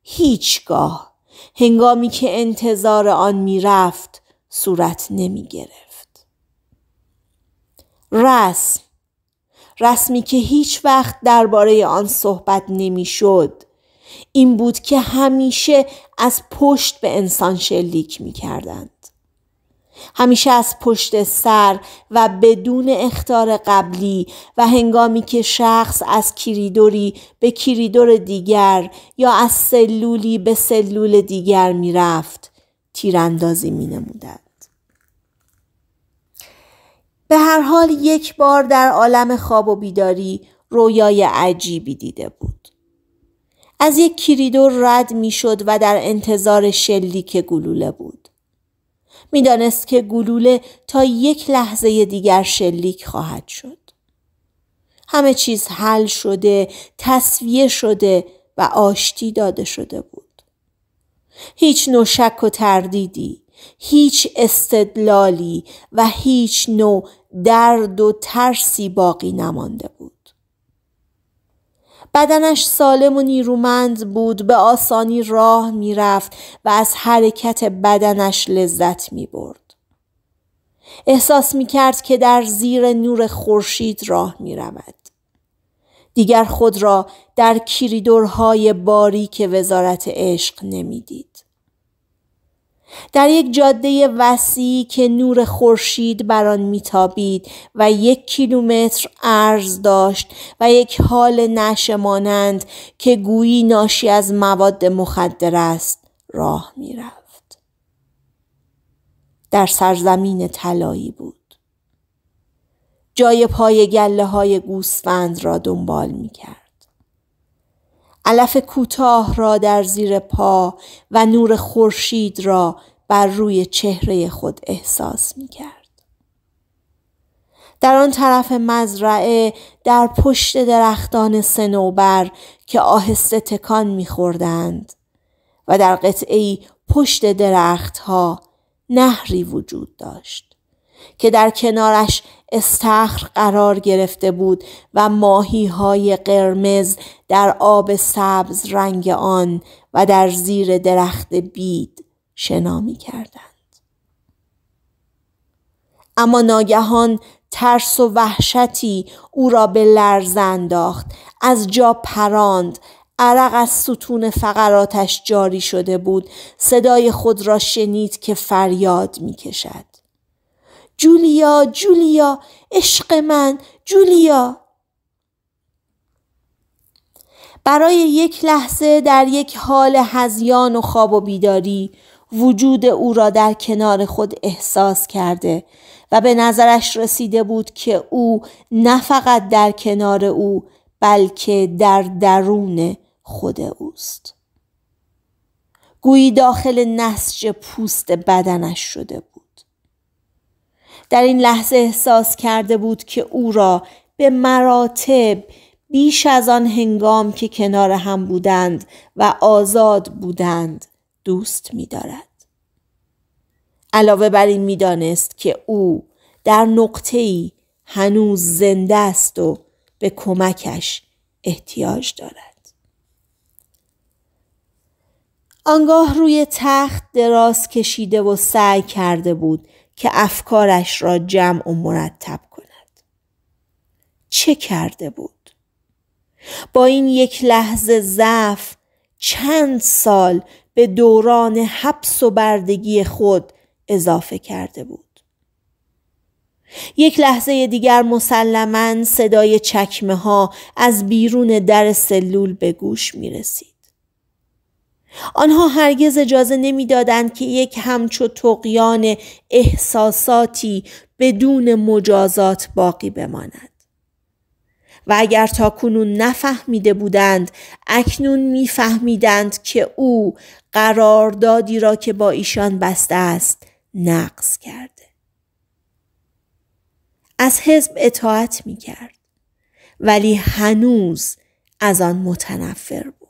هیچگاه هنگامی که انتظار آن میرفت صورت نمی گرفت. رسم رسمی که هیچ وقت درباره آن صحبت نمیشد این بود که همیشه از پشت به انسان شلیک می کردند. همیشه از پشت سر و بدون اختار قبلی و هنگامی که شخص از کریدوری به کریدور دیگر یا از سلولی به سلول دیگر میرفت تیراندازی می نمودند. به هر حال یک بار در عالم خواب و بیداری رویای عجیبی دیده بود. از یک کریدور رد میشد و در انتظار شلیک گلوله بود. میدانست که گلوله تا یک لحظه دیگر شلیک خواهد شد. همه چیز حل شده، تصویه شده و آشتی داده شده بود. هیچ نو شک و تردیدی هیچ استدلالی و هیچ نو درد و ترسی باقی نمانده بود بدنش سالم و نیرومند بود به آسانی راه میرفت و از حرکت بدنش لذت می برد. احساس می کرد که در زیر نور خورشید راه می رود. دیگر خود را در کریدورهای که وزارت عشق نمیدید. در یک جاده وسیع که نور خورشید بر آن میتابید و یک کیلومتر عرض داشت و یک حال نشمانند مانند که گویی ناشی از مواد مخدر است راه میرفت در سرزمین طلایی بود جای پای گله های گوسفند را دنبال میکرد علف کوتاه را در زیر پا و نور خورشید را بر روی چهره خود احساس می کرد. در آن طرف مزرعه در پشت درختان سنوبر که آهسته تکان خوردند و در قطعی پشت درختها نهری وجود داشت که در کنارش استخر قرار گرفته بود و ماهی های قرمز در آب سبز رنگ آن و در زیر درخت بید شنا می کردند. اما ناگهان ترس و وحشتی او را به لرز انداخت از جا پراند عرق از ستون فقراتش جاری شده بود صدای خود را شنید که فریاد می کشد. جولیا جولیا عشق من جولیا برای یک لحظه در یک حال هزیان و خواب و بیداری وجود او را در کنار خود احساس کرده و به نظرش رسیده بود که او نه فقط در کنار او بلکه در درون خود اوست گویی داخل نسج پوست بدنش شده بود در این لحظه احساس کرده بود که او را به مراتب بیش از آن هنگام که کنار هم بودند و آزاد بودند دوست می دارد. علاوه بر این دانست که او در نقطه ای هنوز زنده است و به کمکش احتیاج دارد. آنگاه روی تخت دراز کشیده و سعی کرده بود که افکارش را جمع و مرتب کند چه کرده بود با این یک لحظه ضعف چند سال به دوران حبس و بردگی خود اضافه کرده بود یک لحظه دیگر مسلما صدای چکمه ها از بیرون در سلول به گوش می رسید. آنها هرگز اجازه نمیدادند که یک همچو تقیان احساساتی بدون مجازات باقی بماند و اگر تا کنون نفهمیده بودند اکنون میفهمیدند که او قراردادی را که با ایشان بسته است نقض کرده از حزب اطاعت می کرد ولی هنوز از آن متنفر بود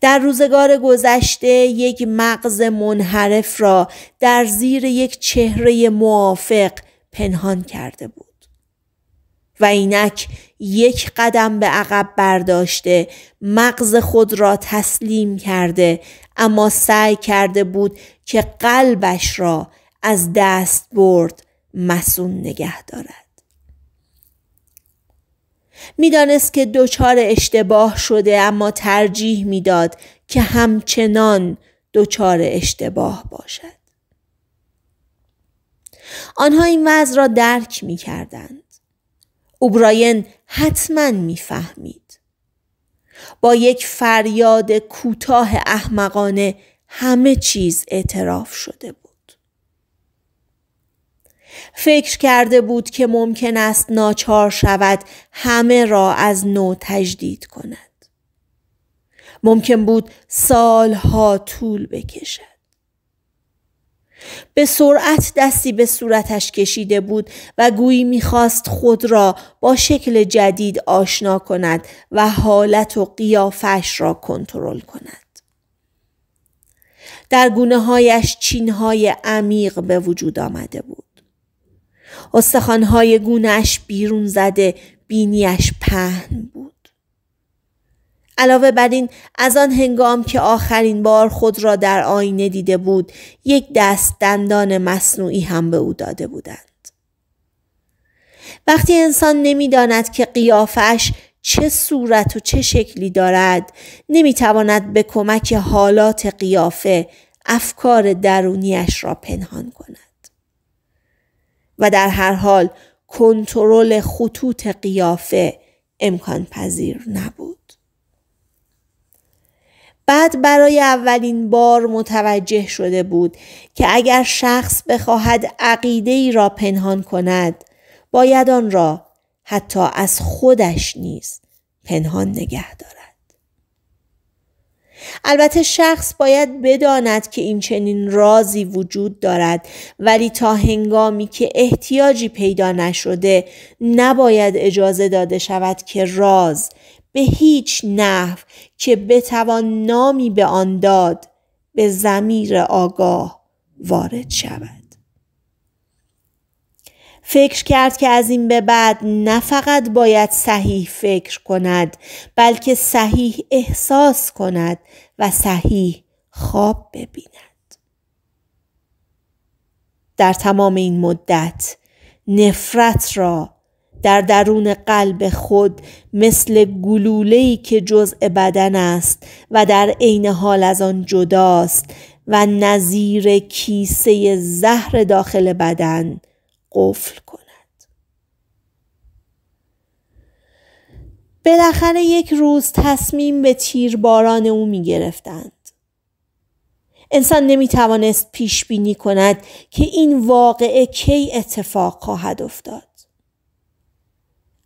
در روزگار گذشته یک مغز منحرف را در زیر یک چهره موافق پنهان کرده بود و اینک یک قدم به عقب برداشته مغز خود را تسلیم کرده اما سعی کرده بود که قلبش را از دست برد مسون نگه دارد میدانست که دچار اشتباه شده اما ترجیح میداد که همچنان دچار اشتباه باشد آنها این وضع را درک می کردند. اوبراین حتما میفهمید. با یک فریاد کوتاه احمقانه همه چیز اعتراف شده بود. فکر کرده بود که ممکن است ناچار شود همه را از نو تجدید کند. ممکن بود سالها طول بکشد. به سرعت دستی به صورتش کشیده بود و گویی میخواست خود را با شکل جدید آشنا کند و حالت و قیافش را کنترل کند. در گونه هایش چین های عمیق به وجود آمده بود. استخوانهای گونهش بیرون زده بینیش پهن بود. علاوه بر این از آن هنگام که آخرین بار خود را در آینه دیده بود یک دست دندان مصنوعی هم به او داده بودند. وقتی انسان نمیداند که قیافش چه صورت و چه شکلی دارد نمیتواند به کمک حالات قیافه افکار درونیش را پنهان کند. و در هر حال کنترل خطوط قیافه امکان پذیر نبود. بعد برای اولین بار متوجه شده بود که اگر شخص بخواهد عقیده ای را پنهان کند باید آن را حتی از خودش نیز پنهان نگه دارد. البته شخص باید بداند که این چنین رازی وجود دارد ولی تا هنگامی که احتیاجی پیدا نشده نباید اجازه داده شود که راز به هیچ نحو که بتوان نامی به آن داد به زمیر آگاه وارد شود. فکر کرد که از این به بعد نه فقط باید صحیح فکر کند بلکه صحیح احساس کند و صحیح خواب ببیند در تمام این مدت نفرت را در درون قلب خود مثل گلوله‌ای که جزء بدن است و در عین حال از آن جداست و نظیر کیسه زهر داخل بدن قفل کند بالاخره یک روز تصمیم به تیرباران او می گرفتند. انسان نمی توانست پیش بینی کند که این واقعه کی اتفاق خواهد افتاد.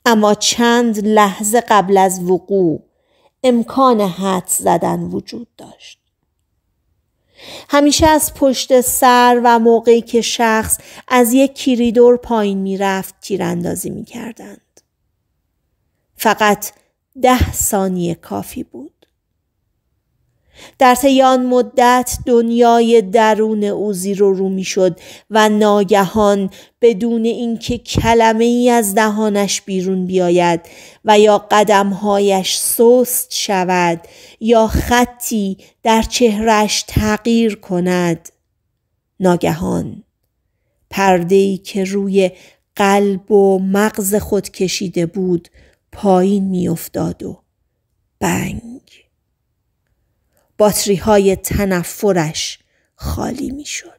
اما چند لحظه قبل از وقوع امکان حد زدن وجود داشت. همیشه از پشت سر و موقعی که شخص از یک کریدور پایین میرفت تیراندازی میکردند فقط ده ثانیه کافی بود در طی آن مدت دنیای درون او زیر و رو میشد و ناگهان بدون اینکه کلمه ای از دهانش بیرون بیاید و یا قدمهایش سست شود یا خطی در چهرش تغییر کند ناگهان ای که روی قلب و مغز خود کشیده بود پایین میافتاد و بنگ باتری های تنفرش خالی می شد.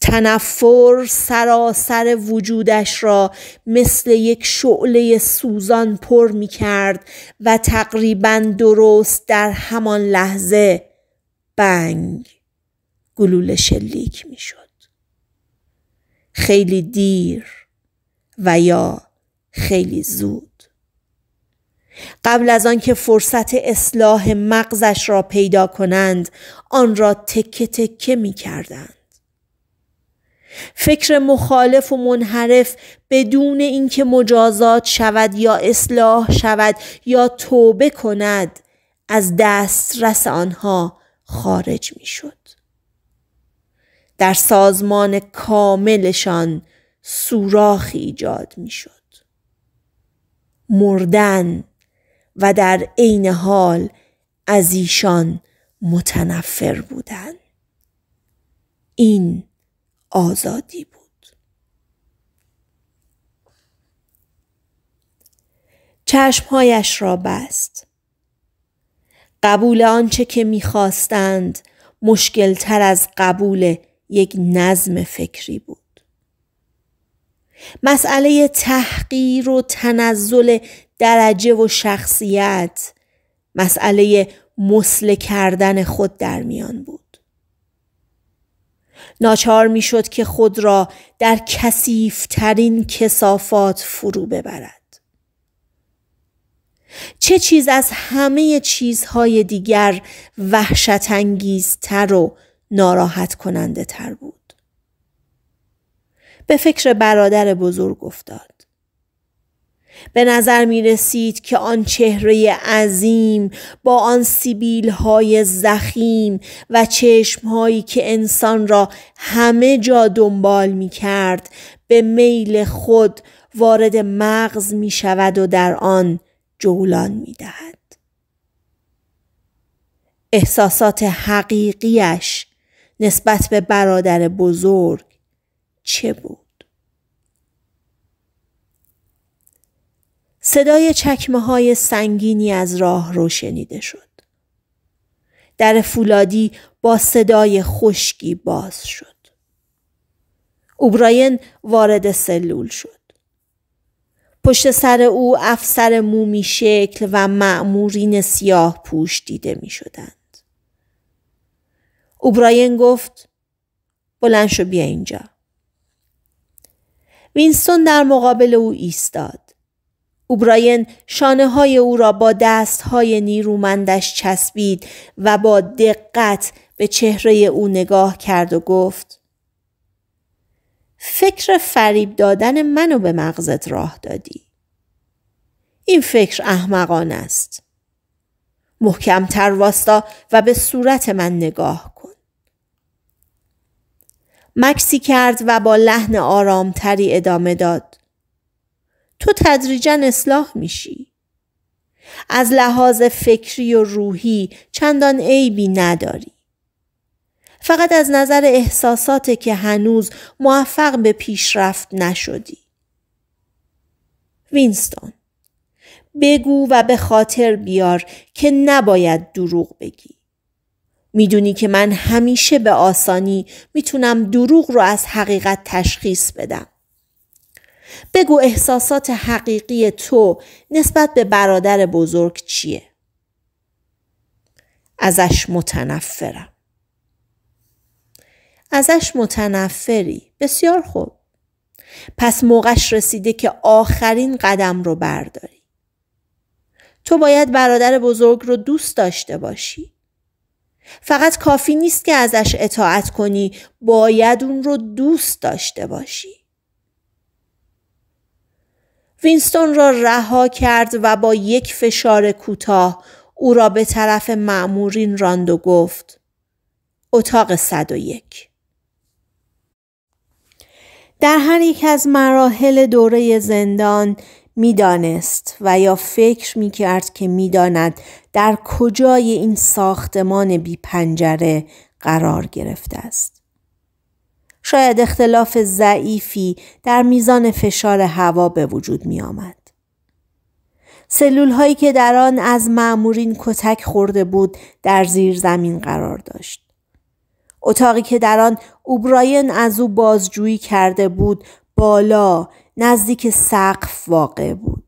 تنفر سراسر وجودش را مثل یک شعله سوزان پر می کرد و تقریبا درست در همان لحظه بنگ گلوله شلیک می شد. خیلی دیر و یا خیلی زود قبل از آنکه فرصت اصلاح مغزش را پیدا کنند آن را تکه تکه می کردند. فکر مخالف و منحرف بدون اینکه مجازات شود یا اصلاح شود یا توبه کند از دسترس آنها خارج می شد. در سازمان کاملشان سوراخی ایجاد می شد. مردن و در عین حال از ایشان متنفر بودند این آزادی بود چشمهایش را بست قبول آنچه که میخواستند مشکلتر از قبول یک نظم فکری بود مسئله تحقیر و تنزل درجه و شخصیت مسئله مسله کردن خود در میان بود ناچار میشد که خود را در کسیفترین کسافات فرو ببرد چه چیز از همه چیزهای دیگر وحشت انگیزتر و ناراحت کننده تر بود به فکر برادر بزرگ افتاد. به نظر می رسید که آن چهره عظیم با آن سیبیل های زخیم و چشم هایی که انسان را همه جا دنبال می کرد به میل خود وارد مغز می شود و در آن جولان می دهد. احساسات حقیقیش نسبت به برادر بزرگ چه بود صدای چکمه های سنگینی از راه رو شنیده شد در فولادی با صدای خشکی باز شد اوبراین وارد سلول شد پشت سر او افسر مومی شکل و معمورین سیاه پوش دیده می شدند. اوبراین گفت بلند شو بیا اینجا. وینستون در مقابل او ایستاد. براین شانه های او را با دست های نیرومندش چسبید و با دقت به چهره او نگاه کرد و گفت فکر فریب دادن منو به مغزت راه دادی. این فکر احمقان است. محکمتر واستا و به صورت من نگاه مکسی کرد و با لحن آرامتری ادامه داد تو تدریجا اصلاح میشی از لحاظ فکری و روحی چندان عیبی نداری فقط از نظر احساسات که هنوز موفق به پیشرفت نشدی وینستون بگو و به خاطر بیار که نباید دروغ بگی میدونی که من همیشه به آسانی میتونم دروغ رو از حقیقت تشخیص بدم. بگو احساسات حقیقی تو نسبت به برادر بزرگ چیه؟ ازش متنفرم. ازش متنفری. بسیار خوب. پس موقعش رسیده که آخرین قدم رو برداری. تو باید برادر بزرگ رو دوست داشته باشی. فقط کافی نیست که ازش اطاعت کنی باید اون رو دوست داشته باشی وینستون را رها کرد و با یک فشار کوتاه او را به طرف معمورین راند و گفت اتاق 101 در هر یک از مراحل دوره زندان میدانست و یا فکر می کرد که میداند در کجای این ساختمان بی پنجره قرار گرفته است. شاید اختلاف ضعیفی در میزان فشار هوا به وجود می آمد. سلول هایی که در آن از معمورین کتک خورده بود در زیر زمین قرار داشت. اتاقی که در آن اوبراین از او بازجویی کرده بود بالا نزدیک سقف واقع بود.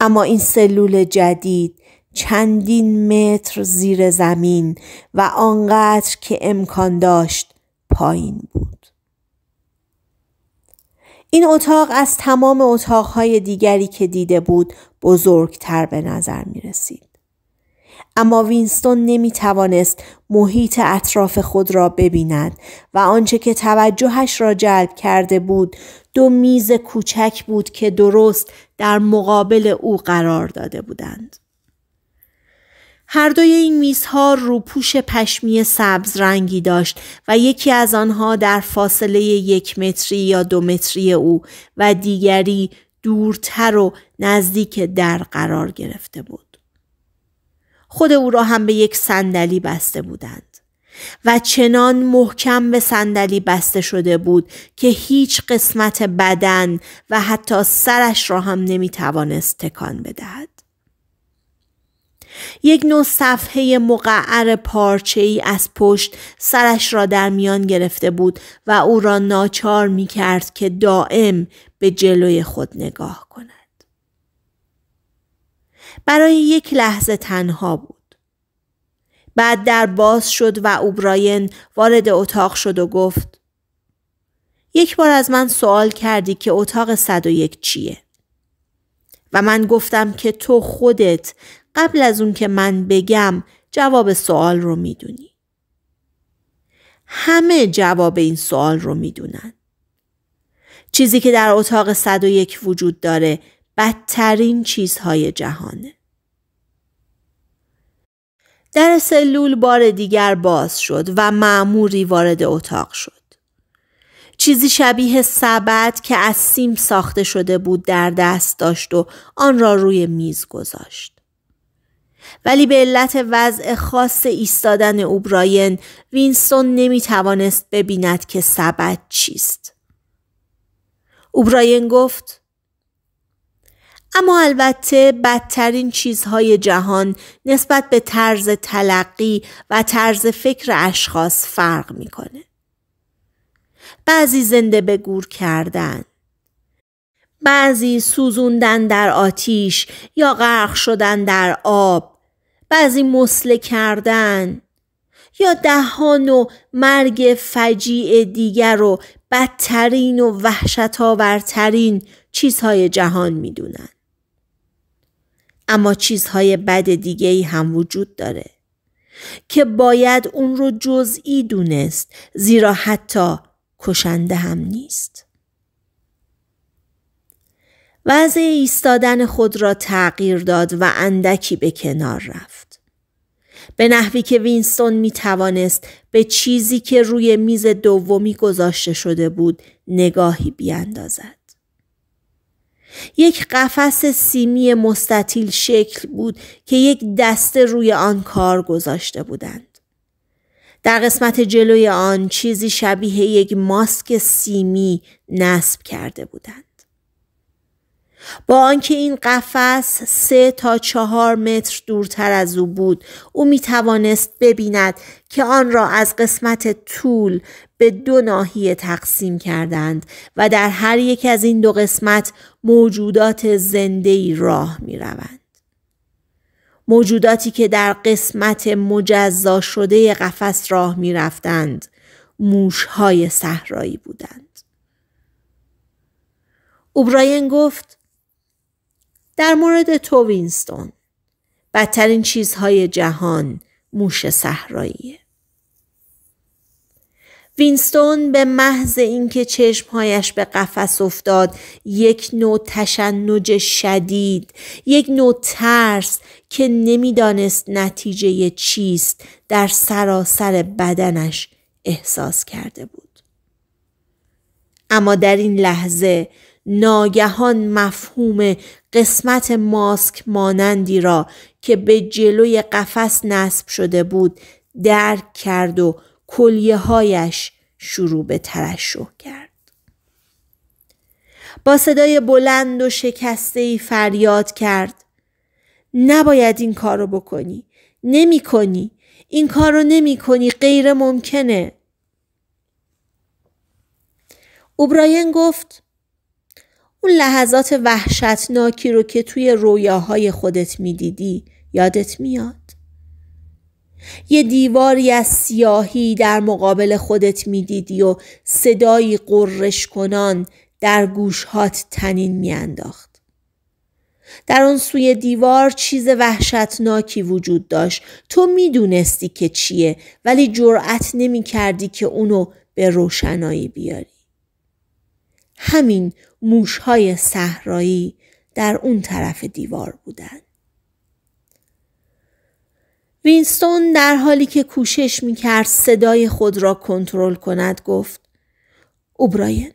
اما این سلول جدید چندین متر زیر زمین و آنقدر که امکان داشت پایین بود. این اتاق از تمام اتاقهای دیگری که دیده بود بزرگتر به نظر می رسید. اما وینستون نمی توانست محیط اطراف خود را ببیند و آنچه که توجهش را جلب کرده بود دو میز کوچک بود که درست در مقابل او قرار داده بودند. هر دوی این میزها روپوش پشمی سبز رنگی داشت و یکی از آنها در فاصله یک متری یا دو متری او و دیگری دورتر و نزدیک در قرار گرفته بود. خود او را هم به یک صندلی بسته بودند. و چنان محکم به صندلی بسته شده بود که هیچ قسمت بدن و حتی سرش را هم نمی توانست تکان بدهد. یک نوع صفحه مقعر پارچه ای از پشت سرش را در میان گرفته بود و او را ناچار می کرد که دائم به جلوی خود نگاه کند. برای یک لحظه تنها بود. بعد در باز شد و اوبراین وارد اتاق شد و گفت یک بار از من سوال کردی که اتاق 101 چیه؟ و من گفتم که تو خودت قبل از اون که من بگم جواب سوال رو میدونی. همه جواب این سوال رو میدونن. چیزی که در اتاق 101 وجود داره بدترین چیزهای جهانه. در سلول بار دیگر باز شد و معموری وارد اتاق شد. چیزی شبیه سبد که از سیم ساخته شده بود در دست داشت و آن را روی میز گذاشت. ولی به علت وضع خاص ایستادن اوبراین وینستون نمی توانست ببیند که سبد چیست. اوبراین گفت اما البته بدترین چیزهای جهان نسبت به طرز تلقی و طرز فکر اشخاص فرق میکنه. بعضی زنده به گور کردن بعضی سوزوندن در آتیش یا غرق شدن در آب بعضی مسله کردن یا دهان و مرگ فجیع دیگر و بدترین و وحشتآورترین چیزهای جهان میدونند اما چیزهای بد دیگه ای هم وجود داره که باید اون رو جزئی دونست زیرا حتی کشنده هم نیست. وضع ایستادن خود را تغییر داد و اندکی به کنار رفت. به نحوی که وینستون می توانست به چیزی که روی میز دومی گذاشته شده بود نگاهی بیاندازد. یک قفس سیمی مستطیل شکل بود که یک دسته روی آن کار گذاشته بودند. در قسمت جلوی آن چیزی شبیه یک ماسک سیمی نصب کرده بودند. با آنکه این قفس سه تا چهار متر دورتر از او بود او می توانست ببیند که آن را از قسمت طول به دو ناحیه تقسیم کردند و در هر یک از این دو قسمت موجودات زنده راه می روند. موجوداتی که در قسمت مجزا شده قفس راه می رفتند موشهای صحرایی بودند. اوبراین گفت در مورد تووینستون بدترین چیزهای جهان موش صحراییه. وینستون به محض اینکه چشمهایش به قفس افتاد یک نوع تشنج شدید یک نوع ترس که نمیدانست نتیجه چیست در سراسر بدنش احساس کرده بود اما در این لحظه ناگهان مفهوم قسمت ماسک مانندی را که به جلوی قفس نصب شده بود درک کرد و کلیه هایش شروع به ترشح کرد. با صدای بلند و شکسته ای فریاد کرد. نباید این کار رو بکنی. نمی کنی. این کار رو نمی کنی. غیر ممکنه. اوبراین گفت اون لحظات وحشتناکی رو که توی رویاهای خودت میدیدی یادت میاد یه دیواری از سیاهی در مقابل خودت میدیدی و صدایی قررش کنان در گوشهات تنین میانداخت. در آن سوی دیوار چیز وحشتناکی وجود داشت تو میدونستی که چیه ولی جرأت نمی کردی که اونو به روشنایی بیاری همین موشهای صحرایی در اون طرف دیوار بودند وینستون در حالی که کوشش میکرد صدای خود را کنترل کند گفت اوبراین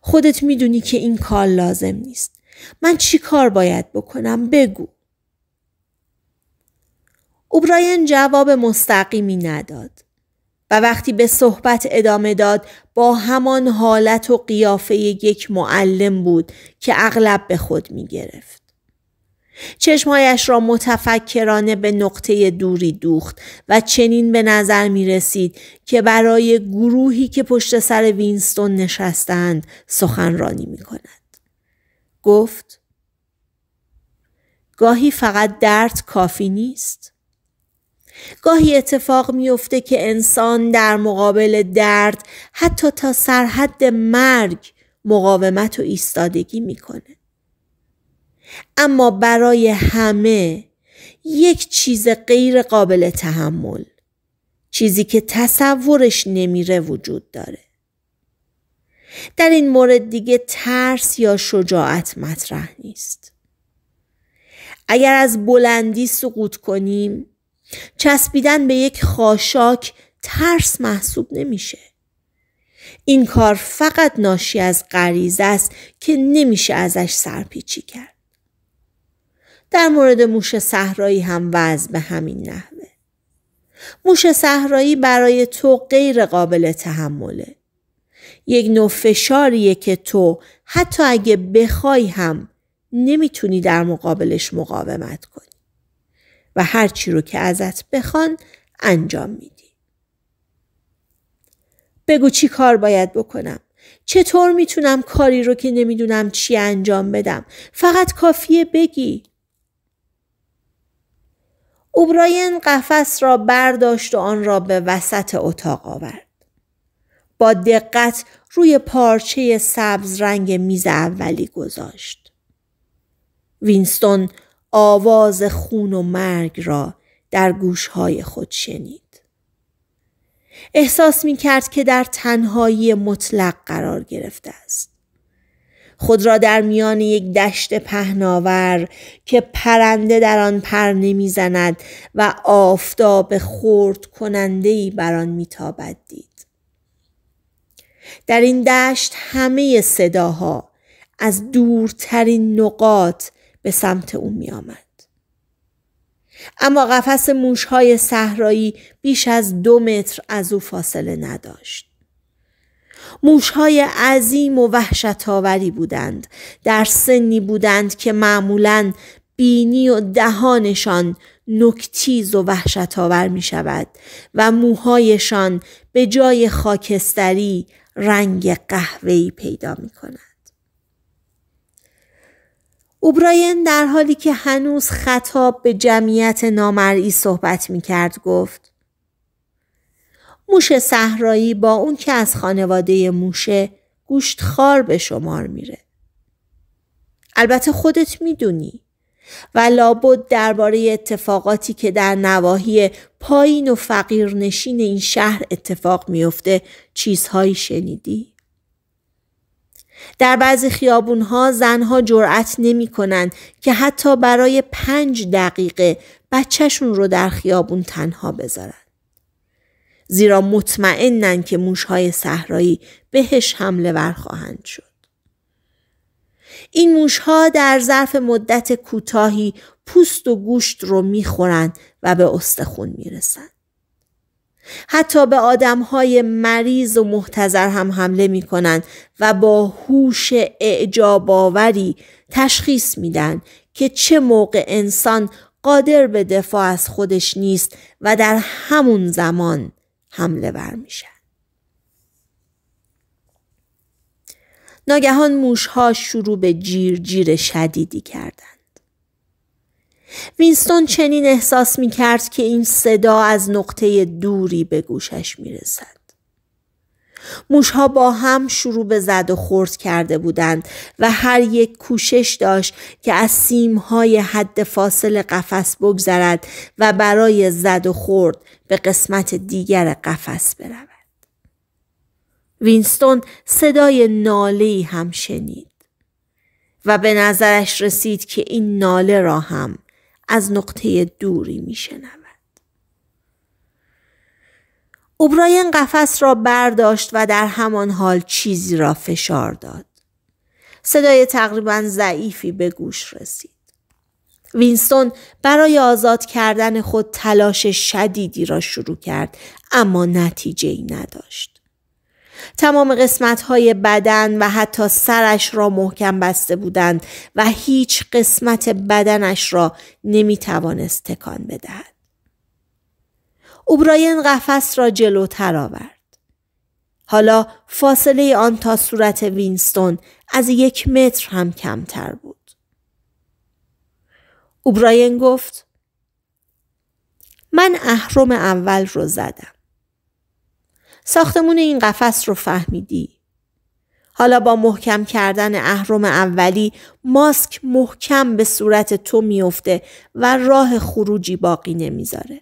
خودت میدونی که این کار لازم نیست من چی کار باید بکنم بگو اوبراین جواب مستقیمی نداد و وقتی به صحبت ادامه داد با همان حالت و قیافه یک معلم بود که اغلب به خود می گرفت. چشمایش را متفکرانه به نقطه دوری دوخت و چنین به نظر می رسید که برای گروهی که پشت سر وینستون نشستند سخنرانی می کند. گفت گاهی فقط درد کافی نیست. گاهی اتفاق میافته که انسان در مقابل درد حتی تا سرحد مرگ مقاومت و ایستادگی میکنه. اما برای همه یک چیز غیر قابل تحمل چیزی که تصورش نمیره وجود داره در این مورد دیگه ترس یا شجاعت مطرح نیست اگر از بلندی سقوط کنیم چسبیدن به یک خاشاک ترس محسوب نمیشه این کار فقط ناشی از غریزه است که نمیشه ازش سرپیچی کرد در مورد موش صحرایی هم وضع به همین نحوه موش صحرایی برای تو غیر قابل تحمله یک نوع فشاریه که تو حتی اگه بخوای هم نمیتونی در مقابلش مقاومت کنی و هرچی رو که ازت بخوان انجام میدی بگو چی کار باید بکنم چطور میتونم کاری رو که نمیدونم چی انجام بدم فقط کافیه بگی اوبراین قفس را برداشت و آن را به وسط اتاق آورد. با دقت روی پارچه سبز رنگ میز اولی گذاشت. وینستون آواز خون و مرگ را در گوشهای خود شنید. احساس می کرد که در تنهایی مطلق قرار گرفته است. خود را در میان یک دشت پهناور که پرنده در آن پر نمیزند و آفتاب خرد ای بر آن میتابد دید در این دشت همه صداها از دورترین نقاط به سمت او میآمد اما قفس موشهای صحرایی بیش از دو متر از او فاصله نداشت موشهای عظیم و وحشتآوری بودند در سنی بودند که معمولا بینی و دهانشان نکتیز و وحشتآور می شود و موهایشان به جای خاکستری رنگ قهوه‌ای پیدا می کند. اوبراین در حالی که هنوز خطاب به جمعیت نامرئی صحبت می گفت موش صحرایی با اون که از خانواده موشه خار به شمار میره. البته خودت میدونی و لابد درباره اتفاقاتی که در نواحی پایین و نشین این شهر اتفاق میفته چیزهایی شنیدی در بعضی خیابونها زنها جرأت نمی کنن که حتی برای پنج دقیقه بچهشون رو در خیابون تنها بذارن زیرا مطمئنن که موشهای صحرایی بهش حمله ور خواهند شد. این موشها در ظرف مدت کوتاهی پوست و گوشت رو میخورند و به استخون میرسند. حتی به آدمهای مریض و محتظر هم حمله میکنند و با هوش اعجاباوری تشخیص میدن که چه موقع انسان قادر به دفاع از خودش نیست و در همون زمان حمله ور میشن. ناگهان موشها شروع به جیر جیر شدیدی کردند. وینستون چنین احساس می کرد که این صدا از نقطه دوری به گوشش می رسد. موشها با هم شروع به زد و خورد کرده بودند و هر یک کوشش داشت که از سیمهای حد فاصل قفس بگذرد و برای زد و خورد به قسمت دیگر قفس برود. وینستون صدای ای هم شنید و به نظرش رسید که این ناله را هم از نقطه دوری می اوبراین قفس را برداشت و در همان حال چیزی را فشار داد. صدای تقریبا ضعیفی به گوش رسید. وینستون برای آزاد کردن خود تلاش شدیدی را شروع کرد اما نتیجه ای نداشت. تمام قسمت های بدن و حتی سرش را محکم بسته بودند و هیچ قسمت بدنش را نمی توانست تکان بدهد. اوبراین قفس را جلوتر آورد. حالا فاصله آن تا صورت وینستون از یک متر هم کمتر بود. اوبراین گفت من اهرم اول رو زدم. ساختمون این قفس رو فهمیدی. حالا با محکم کردن اهرم اولی ماسک محکم به صورت تو میفته و راه خروجی باقی نمیذاره.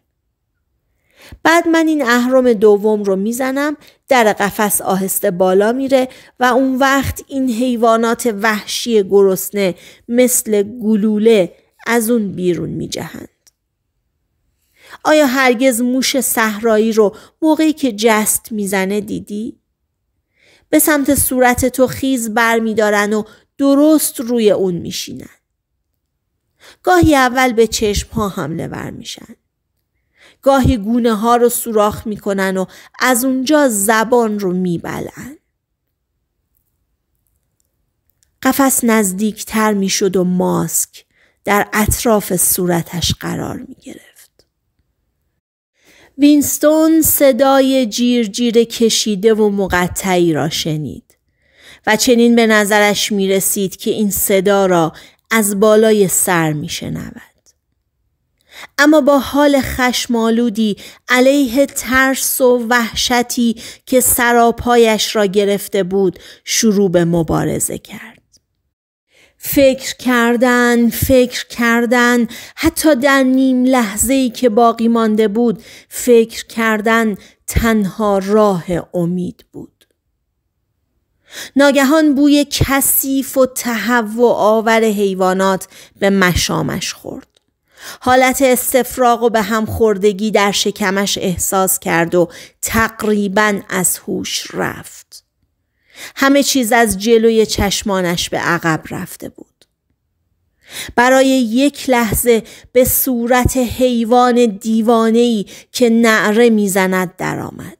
بعد من این اهرم دوم رو میزنم در قفس آهسته بالا میره و اون وقت این حیوانات وحشی گرسنه مثل گلوله از اون بیرون میجهند. آیا هرگز موش صحرایی رو موقعی که جست میزنه دیدی؟ به سمت صورت تو خیز بر و درست روی اون میشینن. گاهی اول به چشم ها حمله ور میشن. گاهی گونه ها رو سوراخ میکنن و از اونجا زبان رو میبلن. قفس نزدیکتر میشد و ماسک در اطراف صورتش قرار گرفت. وینستون صدای جیر کشیده و مقطعی را شنید و چنین به نظرش می رسید که این صدا را از بالای سر می شنود. اما با حال خشمالودی علیه ترس و وحشتی که سراپایش را گرفته بود شروع به مبارزه کرد. فکر کردن، فکر کردن، حتی در نیم لحظه ای که باقی مانده بود، فکر کردن تنها راه امید بود. ناگهان بوی کثیف و و آور حیوانات به مشامش خورد. حالت استفراغ و به هم خوردگی در شکمش احساس کرد و تقریبا از هوش رفت. همه چیز از جلوی چشمانش به عقب رفته بود. برای یک لحظه به صورت حیوان دیوانه‌ای که نعره میزند درآمد.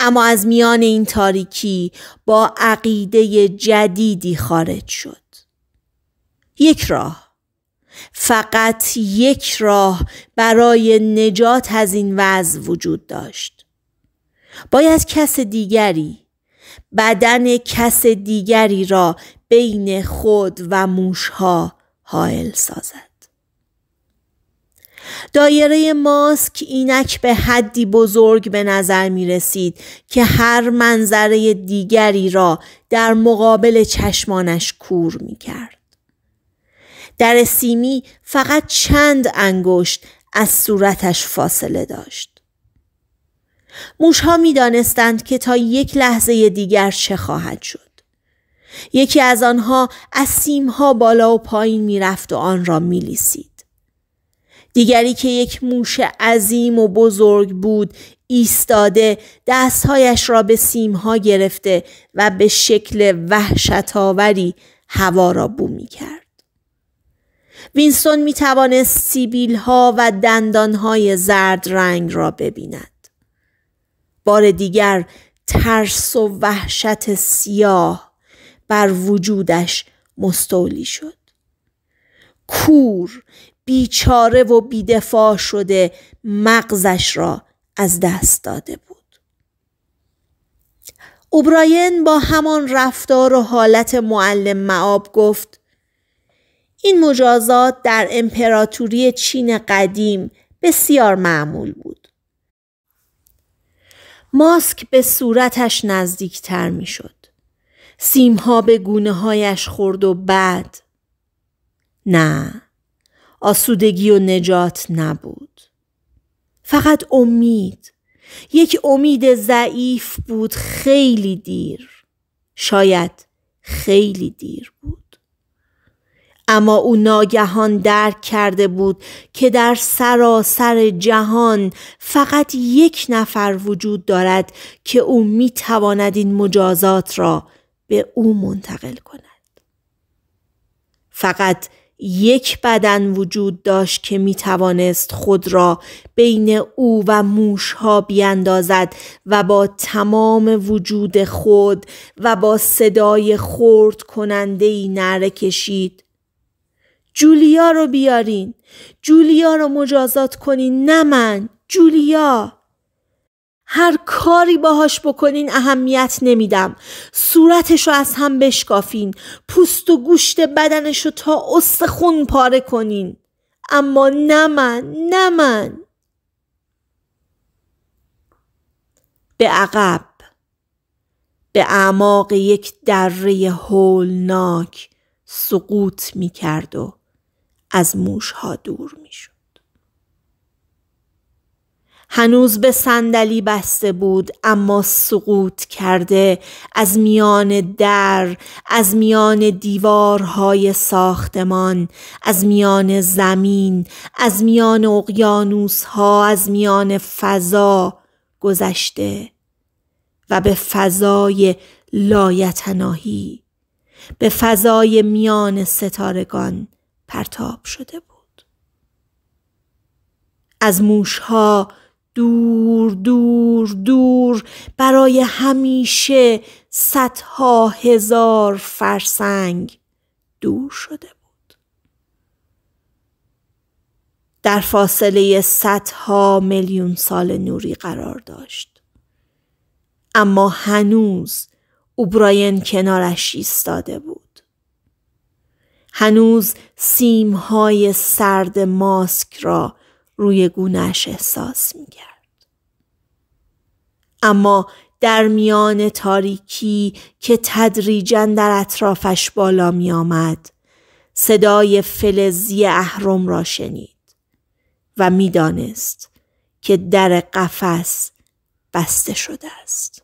اما از میان این تاریکی با عقیده جدیدی خارج شد. یک راه فقط یک راه برای نجات از این وضع وجود داشت باید کس دیگری بدن کس دیگری را بین خود و موشها حائل سازد دایره ماسک اینک به حدی بزرگ به نظر می رسید که هر منظره دیگری را در مقابل چشمانش کور می کرد. در سیمی فقط چند انگشت از صورتش فاصله داشت. موشها می که تا یک لحظه دیگر چه خواهد شد. یکی از آنها از سیمها بالا و پایین میرفت و آن را لیسید. دیگری که یک موش عظیم و بزرگ بود ایستاده دستهایش را به سیمها گرفته و به شکل وحشتآوری هوا را بو می کرد. وینستون می توانست سیبیل ها و دندان های زرد رنگ را ببیند. بار دیگر ترس و وحشت سیاه بر وجودش مستولی شد. کور، بیچاره و بیدفاع شده مغزش را از دست داده بود. اوبراین با همان رفتار و حالت معلم معاب گفت این مجازات در امپراتوری چین قدیم بسیار معمول بود. ماسک به صورتش نزدیکتر می شد. سیمها به گونه هایش خورد و بعد نه آسودگی و نجات نبود. فقط امید یک امید ضعیف بود خیلی دیر شاید خیلی دیر بود. اما او ناگهان درک کرده بود که در سراسر جهان فقط یک نفر وجود دارد که او میتواند تواند این مجازات را به او منتقل کند. فقط یک بدن وجود داشت که می توانست خود را بین او و موش ها بیاندازد و با تمام وجود خود و با صدای خورد کننده ای نره کشید جولیا رو بیارین جولیا رو مجازات کنین نه من جولیا هر کاری باهاش بکنین اهمیت نمیدم صورتش رو از هم بشکافین پوست و گوشت بدنش رو تا استخون پاره کنین اما نه من نه من به عقب به اعماق یک دره هولناک سقوط می کرد و از موشها دور میشد. هنوز به صندلی بسته بود اما سقوط کرده از میان در از میان دیوارهای ساختمان از میان زمین از میان اقیانوسها از میان فضا گذشته و به فضای لایتناهی به فضای میان ستارگان پرتاب شده بود از موشها دور دور دور برای همیشه صدها هزار فرسنگ دور شده بود در فاصله صدها میلیون سال نوری قرار داشت اما هنوز اوبراین کنارش ایستاده بود هنوز سیمهای سرد ماسک را روی گونهش احساس می اما در میان تاریکی که تدریجا در اطرافش بالا می آمد صدای فلزی اهرم را شنید و میدانست که در قفس بسته شده است.